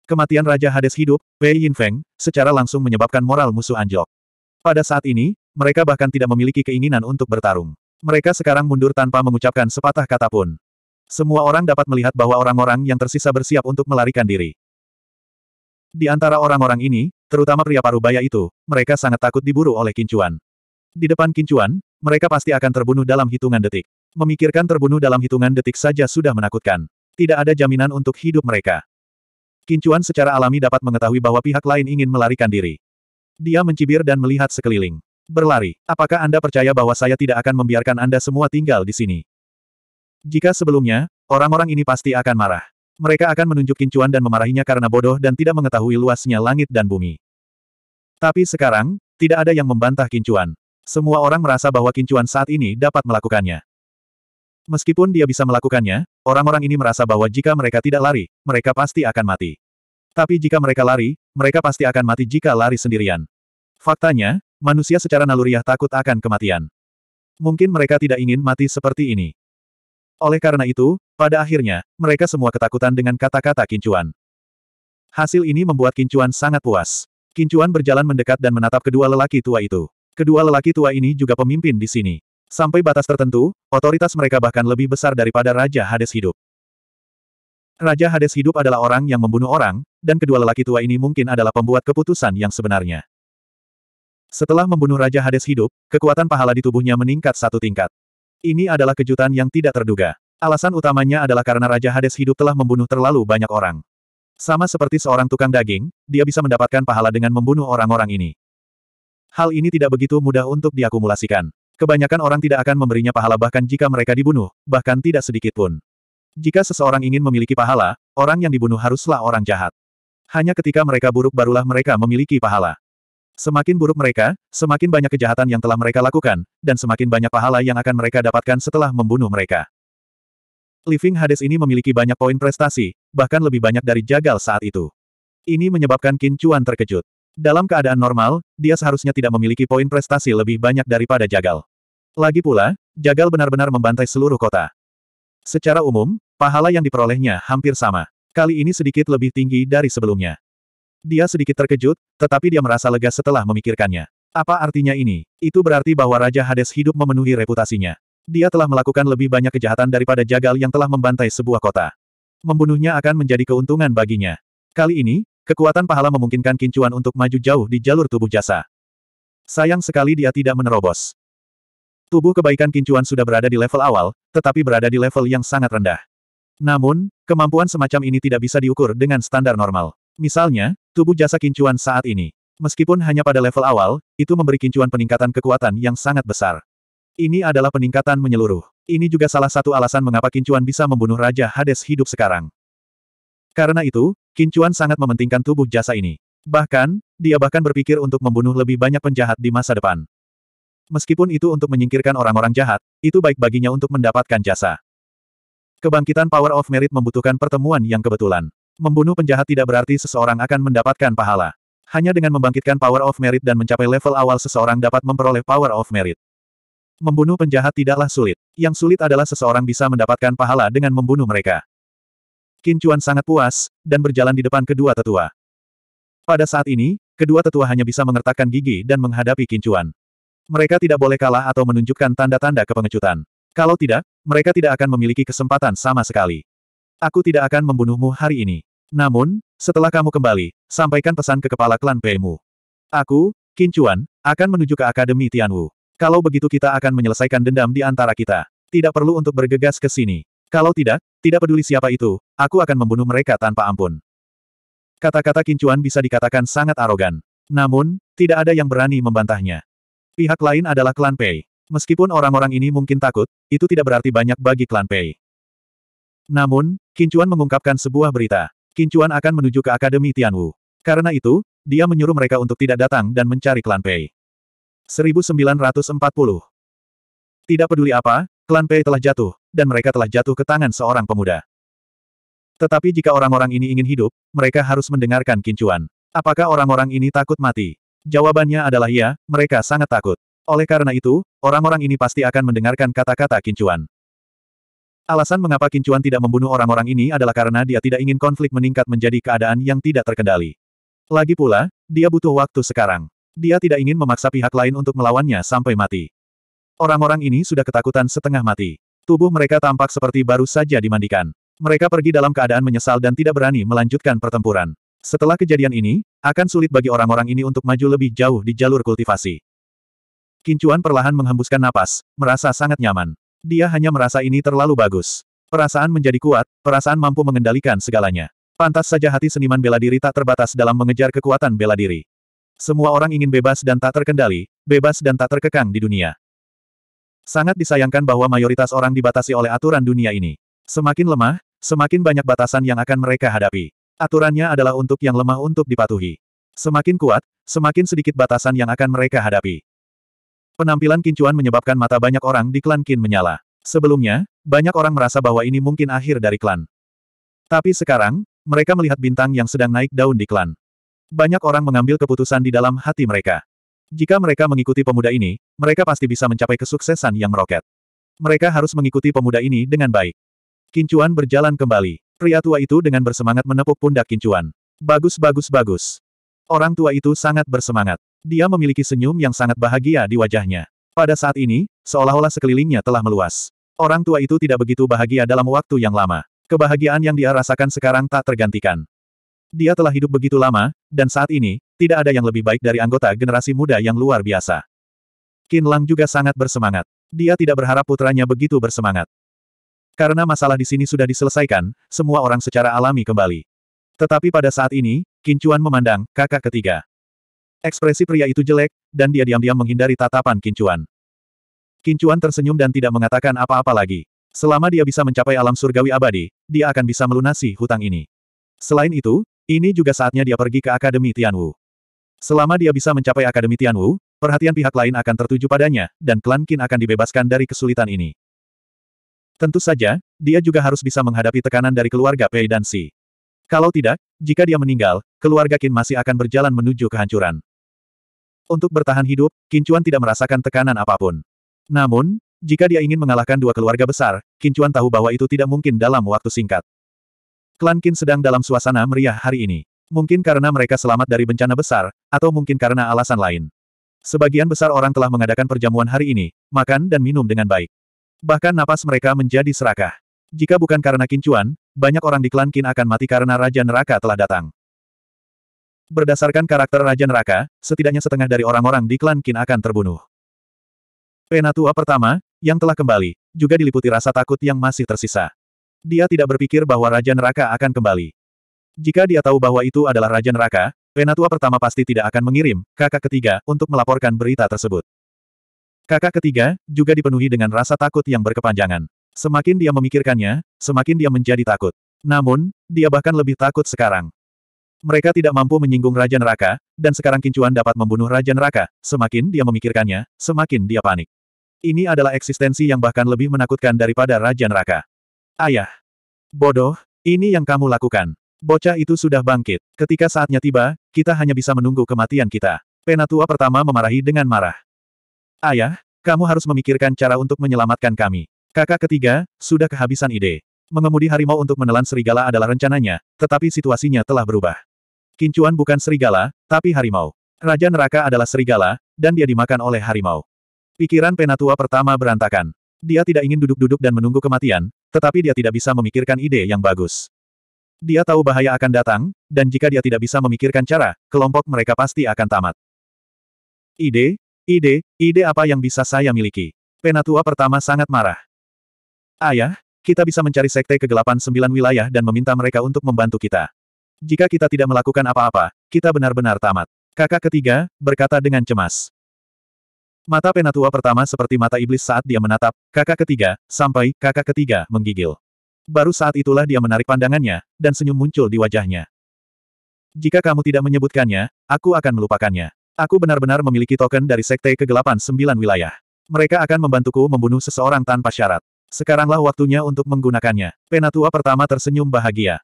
Kematian Raja Hades hidup, Pei Yin Feng secara langsung menyebabkan moral musuh anjlok. Pada saat ini, mereka bahkan tidak memiliki keinginan untuk bertarung. Mereka sekarang mundur tanpa mengucapkan sepatah kata pun. Semua orang dapat melihat bahwa orang-orang yang tersisa bersiap untuk melarikan diri. Di antara orang-orang ini, terutama pria parubaya itu, mereka sangat takut diburu oleh kincuan. Di depan kincuan, mereka pasti akan terbunuh dalam hitungan detik. Memikirkan terbunuh dalam hitungan detik saja sudah menakutkan. Tidak ada jaminan untuk hidup mereka. Kincuan secara alami dapat mengetahui bahwa pihak lain ingin melarikan diri. Dia mencibir dan melihat sekeliling. Berlari, apakah Anda percaya bahwa saya tidak akan membiarkan Anda semua tinggal di sini? Jika sebelumnya, orang-orang ini pasti akan marah. Mereka akan menunjuk kincuan dan memarahinya karena bodoh dan tidak mengetahui luasnya langit dan bumi. Tapi sekarang, tidak ada yang membantah kincuan. Semua orang merasa bahwa kincuan saat ini dapat melakukannya. Meskipun dia bisa melakukannya, orang-orang ini merasa bahwa jika mereka tidak lari, mereka pasti akan mati. Tapi jika mereka lari, mereka pasti akan mati jika lari sendirian. Faktanya, manusia secara naluriah takut akan kematian. Mungkin mereka tidak ingin mati seperti ini. Oleh karena itu, pada akhirnya, mereka semua ketakutan dengan kata-kata Kincuan. Hasil ini membuat Kincuan sangat puas. Kincuan berjalan mendekat dan menatap kedua lelaki tua itu. Kedua lelaki tua ini juga pemimpin di sini. Sampai batas tertentu, otoritas mereka bahkan lebih besar daripada Raja Hades hidup. Raja Hades hidup adalah orang yang membunuh orang, dan kedua lelaki tua ini mungkin adalah pembuat keputusan yang sebenarnya. Setelah membunuh Raja Hades hidup, kekuatan pahala di tubuhnya meningkat satu tingkat. Ini adalah kejutan yang tidak terduga. Alasan utamanya adalah karena Raja Hades hidup telah membunuh terlalu banyak orang. Sama seperti seorang tukang daging, dia bisa mendapatkan pahala dengan membunuh orang-orang ini. Hal ini tidak begitu mudah untuk diakumulasikan. Kebanyakan orang tidak akan memberinya pahala bahkan jika mereka dibunuh, bahkan tidak sedikit pun. Jika seseorang ingin memiliki pahala, orang yang dibunuh haruslah orang jahat. Hanya ketika mereka buruk barulah mereka memiliki pahala. Semakin buruk mereka, semakin banyak kejahatan yang telah mereka lakukan, dan semakin banyak pahala yang akan mereka dapatkan setelah membunuh mereka. Living Hades ini memiliki banyak poin prestasi, bahkan lebih banyak dari Jagal saat itu. Ini menyebabkan Qin Chuan terkejut. Dalam keadaan normal, dia seharusnya tidak memiliki poin prestasi lebih banyak daripada Jagal. Lagi pula, Jagal benar-benar membantai seluruh kota. Secara umum, pahala yang diperolehnya hampir sama. Kali ini sedikit lebih tinggi dari sebelumnya. Dia sedikit terkejut, tetapi dia merasa lega setelah memikirkannya. Apa artinya ini? Itu berarti bahwa Raja Hades hidup memenuhi reputasinya. Dia telah melakukan lebih banyak kejahatan daripada Jagal yang telah membantai sebuah kota. Membunuhnya akan menjadi keuntungan baginya. Kali ini, kekuatan pahala memungkinkan kincuan untuk maju jauh di jalur tubuh jasa. Sayang sekali dia tidak menerobos. Tubuh kebaikan kincuan sudah berada di level awal, tetapi berada di level yang sangat rendah. Namun, kemampuan semacam ini tidak bisa diukur dengan standar normal. Misalnya, tubuh jasa kincuan saat ini. Meskipun hanya pada level awal, itu memberi kincuan peningkatan kekuatan yang sangat besar. Ini adalah peningkatan menyeluruh. Ini juga salah satu alasan mengapa kincuan bisa membunuh Raja Hades hidup sekarang. Karena itu, kincuan sangat mementingkan tubuh jasa ini. Bahkan, dia bahkan berpikir untuk membunuh lebih banyak penjahat di masa depan. Meskipun itu untuk menyingkirkan orang-orang jahat, itu baik baginya untuk mendapatkan jasa. Kebangkitan Power of Merit membutuhkan pertemuan yang kebetulan. Membunuh penjahat tidak berarti seseorang akan mendapatkan pahala. Hanya dengan membangkitkan Power of Merit dan mencapai level awal seseorang dapat memperoleh Power of Merit. Membunuh penjahat tidaklah sulit. Yang sulit adalah seseorang bisa mendapatkan pahala dengan membunuh mereka. kincuan sangat puas, dan berjalan di depan kedua tetua. Pada saat ini, kedua tetua hanya bisa mengertakkan gigi dan menghadapi kincuan. Mereka tidak boleh kalah atau menunjukkan tanda-tanda kepengecutan. Kalau tidak, mereka tidak akan memiliki kesempatan sama sekali. Aku tidak akan membunuhmu hari ini. Namun, setelah kamu kembali, sampaikan pesan ke kepala klan Pemu. Aku, Qin Chuan, akan menuju ke Akademi Tianwu. Kalau begitu kita akan menyelesaikan dendam di antara kita. Tidak perlu untuk bergegas ke sini. Kalau tidak, tidak peduli siapa itu, aku akan membunuh mereka tanpa ampun. Kata-kata Qin Chuan bisa dikatakan sangat arogan. Namun, tidak ada yang berani membantahnya. Pihak lain adalah klan Pei. Meskipun orang-orang ini mungkin takut, itu tidak berarti banyak bagi klan Pei. Namun, Qin Chuan mengungkapkan sebuah berita. Kincuan akan menuju ke Akademi Tianwu. Karena itu, dia menyuruh mereka untuk tidak datang dan mencari klan Pei. 1940 Tidak peduli apa, klan Pei telah jatuh, dan mereka telah jatuh ke tangan seorang pemuda. Tetapi jika orang-orang ini ingin hidup, mereka harus mendengarkan kincuan. Apakah orang-orang ini takut mati? Jawabannya adalah ya, mereka sangat takut. Oleh karena itu, orang-orang ini pasti akan mendengarkan kata-kata kincuan. Alasan mengapa Kincuan tidak membunuh orang-orang ini adalah karena dia tidak ingin konflik meningkat menjadi keadaan yang tidak terkendali. Lagi pula, dia butuh waktu sekarang. Dia tidak ingin memaksa pihak lain untuk melawannya sampai mati. Orang-orang ini sudah ketakutan setengah mati. Tubuh mereka tampak seperti baru saja dimandikan. Mereka pergi dalam keadaan menyesal dan tidak berani melanjutkan pertempuran. Setelah kejadian ini, akan sulit bagi orang-orang ini untuk maju lebih jauh di jalur kultivasi. Kincuan perlahan menghembuskan napas, merasa sangat nyaman. Dia hanya merasa ini terlalu bagus. Perasaan menjadi kuat, perasaan mampu mengendalikan segalanya. Pantas saja hati seniman bela diri tak terbatas dalam mengejar kekuatan bela diri. Semua orang ingin bebas dan tak terkendali, bebas dan tak terkekang di dunia. Sangat disayangkan bahwa mayoritas orang dibatasi oleh aturan dunia ini. Semakin lemah, semakin banyak batasan yang akan mereka hadapi. Aturannya adalah untuk yang lemah untuk dipatuhi. Semakin kuat, semakin sedikit batasan yang akan mereka hadapi. Penampilan Kincuan menyebabkan mata banyak orang di klan Kin menyala. Sebelumnya, banyak orang merasa bahwa ini mungkin akhir dari klan. Tapi sekarang, mereka melihat bintang yang sedang naik daun di klan. Banyak orang mengambil keputusan di dalam hati mereka. Jika mereka mengikuti pemuda ini, mereka pasti bisa mencapai kesuksesan yang meroket. Mereka harus mengikuti pemuda ini dengan baik. Kincuan berjalan kembali. Pria tua itu dengan bersemangat menepuk pundak Kincuan. Bagus bagus bagus. Orang tua itu sangat bersemangat. Dia memiliki senyum yang sangat bahagia di wajahnya. Pada saat ini, seolah-olah sekelilingnya telah meluas. Orang tua itu tidak begitu bahagia dalam waktu yang lama. Kebahagiaan yang dia rasakan sekarang tak tergantikan. Dia telah hidup begitu lama, dan saat ini, tidak ada yang lebih baik dari anggota generasi muda yang luar biasa. Qin Lang juga sangat bersemangat. Dia tidak berharap putranya begitu bersemangat. Karena masalah di sini sudah diselesaikan, semua orang secara alami kembali. Tetapi pada saat ini, Qin Chuan memandang kakak ketiga. Ekspresi pria itu jelek, dan dia diam-diam menghindari tatapan Kincuan. Kincuan tersenyum dan tidak mengatakan apa-apa lagi. Selama dia bisa mencapai alam surgawi abadi, dia akan bisa melunasi hutang ini. Selain itu, ini juga saatnya dia pergi ke Akademi Tianwu. Selama dia bisa mencapai Akademi Tianwu, perhatian pihak lain akan tertuju padanya, dan klan Qin akan dibebaskan dari kesulitan ini. Tentu saja, dia juga harus bisa menghadapi tekanan dari keluarga Pei dan Si. Kalau tidak, jika dia meninggal, keluarga Qin masih akan berjalan menuju kehancuran. Untuk bertahan hidup, Kincuan tidak merasakan tekanan apapun. Namun, jika dia ingin mengalahkan dua keluarga besar, Kincuan tahu bahwa itu tidak mungkin dalam waktu singkat. Klan Kin sedang dalam suasana meriah hari ini. Mungkin karena mereka selamat dari bencana besar, atau mungkin karena alasan lain. Sebagian besar orang telah mengadakan perjamuan hari ini, makan dan minum dengan baik. Bahkan napas mereka menjadi serakah. Jika bukan karena kincuan, banyak orang di klan Kin akan mati karena Raja Neraka telah datang. Berdasarkan karakter Raja Neraka, setidaknya setengah dari orang-orang di klan Qin akan terbunuh. Penatua pertama, yang telah kembali, juga diliputi rasa takut yang masih tersisa. Dia tidak berpikir bahwa Raja Neraka akan kembali. Jika dia tahu bahwa itu adalah Raja Neraka, Penatua pertama pasti tidak akan mengirim kakak ketiga untuk melaporkan berita tersebut. Kakak ketiga juga dipenuhi dengan rasa takut yang berkepanjangan. Semakin dia memikirkannya, semakin dia menjadi takut. Namun, dia bahkan lebih takut sekarang. Mereka tidak mampu menyinggung Raja Neraka, dan sekarang Kincuan dapat membunuh Raja Neraka, semakin dia memikirkannya, semakin dia panik. Ini adalah eksistensi yang bahkan lebih menakutkan daripada Raja Neraka. Ayah! Bodoh, ini yang kamu lakukan. Bocah itu sudah bangkit. Ketika saatnya tiba, kita hanya bisa menunggu kematian kita. Penatua pertama memarahi dengan marah. Ayah, kamu harus memikirkan cara untuk menyelamatkan kami. Kakak ketiga, sudah kehabisan ide. Mengemudi harimau untuk menelan serigala adalah rencananya, tetapi situasinya telah berubah. Kincuan bukan serigala, tapi harimau. Raja neraka adalah serigala, dan dia dimakan oleh harimau. Pikiran penatua pertama berantakan. Dia tidak ingin duduk-duduk dan menunggu kematian, tetapi dia tidak bisa memikirkan ide yang bagus. Dia tahu bahaya akan datang, dan jika dia tidak bisa memikirkan cara, kelompok mereka pasti akan tamat. Ide, ide, ide apa yang bisa saya miliki? Penatua pertama sangat marah. Ayah, kita bisa mencari sekte kegelapan sembilan wilayah dan meminta mereka untuk membantu kita. Jika kita tidak melakukan apa-apa, kita benar-benar tamat. Kakak ketiga, berkata dengan cemas. Mata penatua pertama seperti mata iblis saat dia menatap, kakak ketiga, sampai kakak ketiga menggigil. Baru saat itulah dia menarik pandangannya, dan senyum muncul di wajahnya. Jika kamu tidak menyebutkannya, aku akan melupakannya. Aku benar-benar memiliki token dari Sekte Kegelapan Sembilan Wilayah. Mereka akan membantuku membunuh seseorang tanpa syarat. Sekaranglah waktunya untuk menggunakannya. Penatua pertama tersenyum bahagia.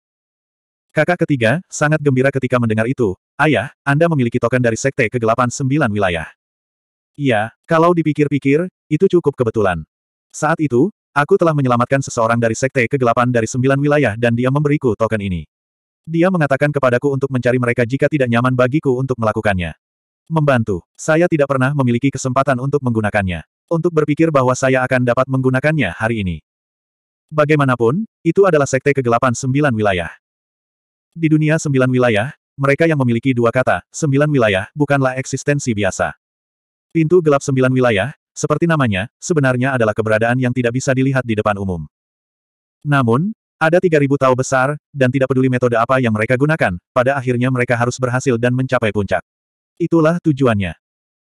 Kakak ketiga, sangat gembira ketika mendengar itu. Ayah, Anda memiliki token dari Sekte Kegelapan Sembilan Wilayah. Iya, kalau dipikir-pikir, itu cukup kebetulan. Saat itu, aku telah menyelamatkan seseorang dari Sekte Kegelapan dari Sembilan Wilayah dan dia memberiku token ini. Dia mengatakan kepadaku untuk mencari mereka jika tidak nyaman bagiku untuk melakukannya. Membantu, saya tidak pernah memiliki kesempatan untuk menggunakannya. Untuk berpikir bahwa saya akan dapat menggunakannya hari ini. Bagaimanapun, itu adalah Sekte Kegelapan Sembilan Wilayah. Di dunia sembilan wilayah, mereka yang memiliki dua kata, sembilan wilayah, bukanlah eksistensi biasa. Pintu gelap sembilan wilayah, seperti namanya, sebenarnya adalah keberadaan yang tidak bisa dilihat di depan umum. Namun, ada 3.000 tahu besar, dan tidak peduli metode apa yang mereka gunakan, pada akhirnya mereka harus berhasil dan mencapai puncak. Itulah tujuannya.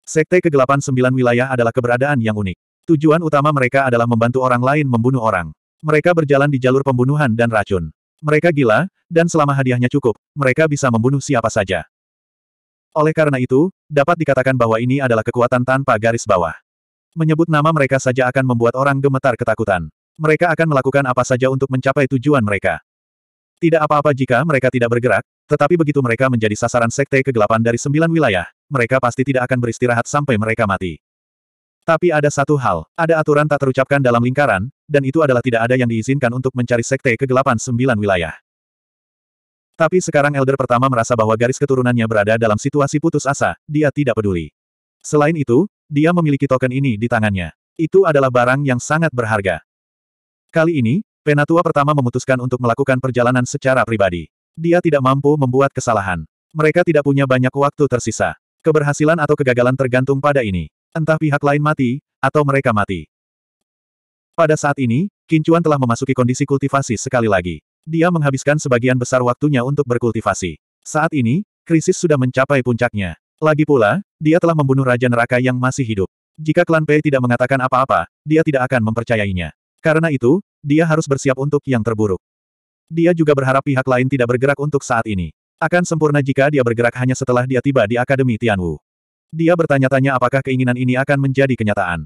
Sekte kegelapan sembilan wilayah adalah keberadaan yang unik. Tujuan utama mereka adalah membantu orang lain membunuh orang. Mereka berjalan di jalur pembunuhan dan racun. Mereka gila, dan selama hadiahnya cukup, mereka bisa membunuh siapa saja. Oleh karena itu, dapat dikatakan bahwa ini adalah kekuatan tanpa garis bawah. Menyebut nama mereka saja akan membuat orang gemetar ketakutan. Mereka akan melakukan apa saja untuk mencapai tujuan mereka. Tidak apa-apa jika mereka tidak bergerak, tetapi begitu mereka menjadi sasaran sekte kegelapan dari sembilan wilayah, mereka pasti tidak akan beristirahat sampai mereka mati. Tapi ada satu hal, ada aturan tak terucapkan dalam lingkaran, dan itu adalah tidak ada yang diizinkan untuk mencari sekte kegelapan sembilan wilayah. Tapi sekarang Elder pertama merasa bahwa garis keturunannya berada dalam situasi putus asa, dia tidak peduli. Selain itu, dia memiliki token ini di tangannya. Itu adalah barang yang sangat berharga. Kali ini, Penatua pertama memutuskan untuk melakukan perjalanan secara pribadi. Dia tidak mampu membuat kesalahan. Mereka tidak punya banyak waktu tersisa. Keberhasilan atau kegagalan tergantung pada ini. Entah pihak lain mati, atau mereka mati. Pada saat ini, Kincuan telah memasuki kondisi kultivasi sekali lagi. Dia menghabiskan sebagian besar waktunya untuk berkultivasi. Saat ini, krisis sudah mencapai puncaknya. Lagi pula, dia telah membunuh Raja Neraka yang masih hidup. Jika klan Pei tidak mengatakan apa-apa, dia tidak akan mempercayainya. Karena itu, dia harus bersiap untuk yang terburuk. Dia juga berharap pihak lain tidak bergerak untuk saat ini. Akan sempurna jika dia bergerak hanya setelah dia tiba di Akademi Tianwu. Dia bertanya-tanya apakah keinginan ini akan menjadi kenyataan.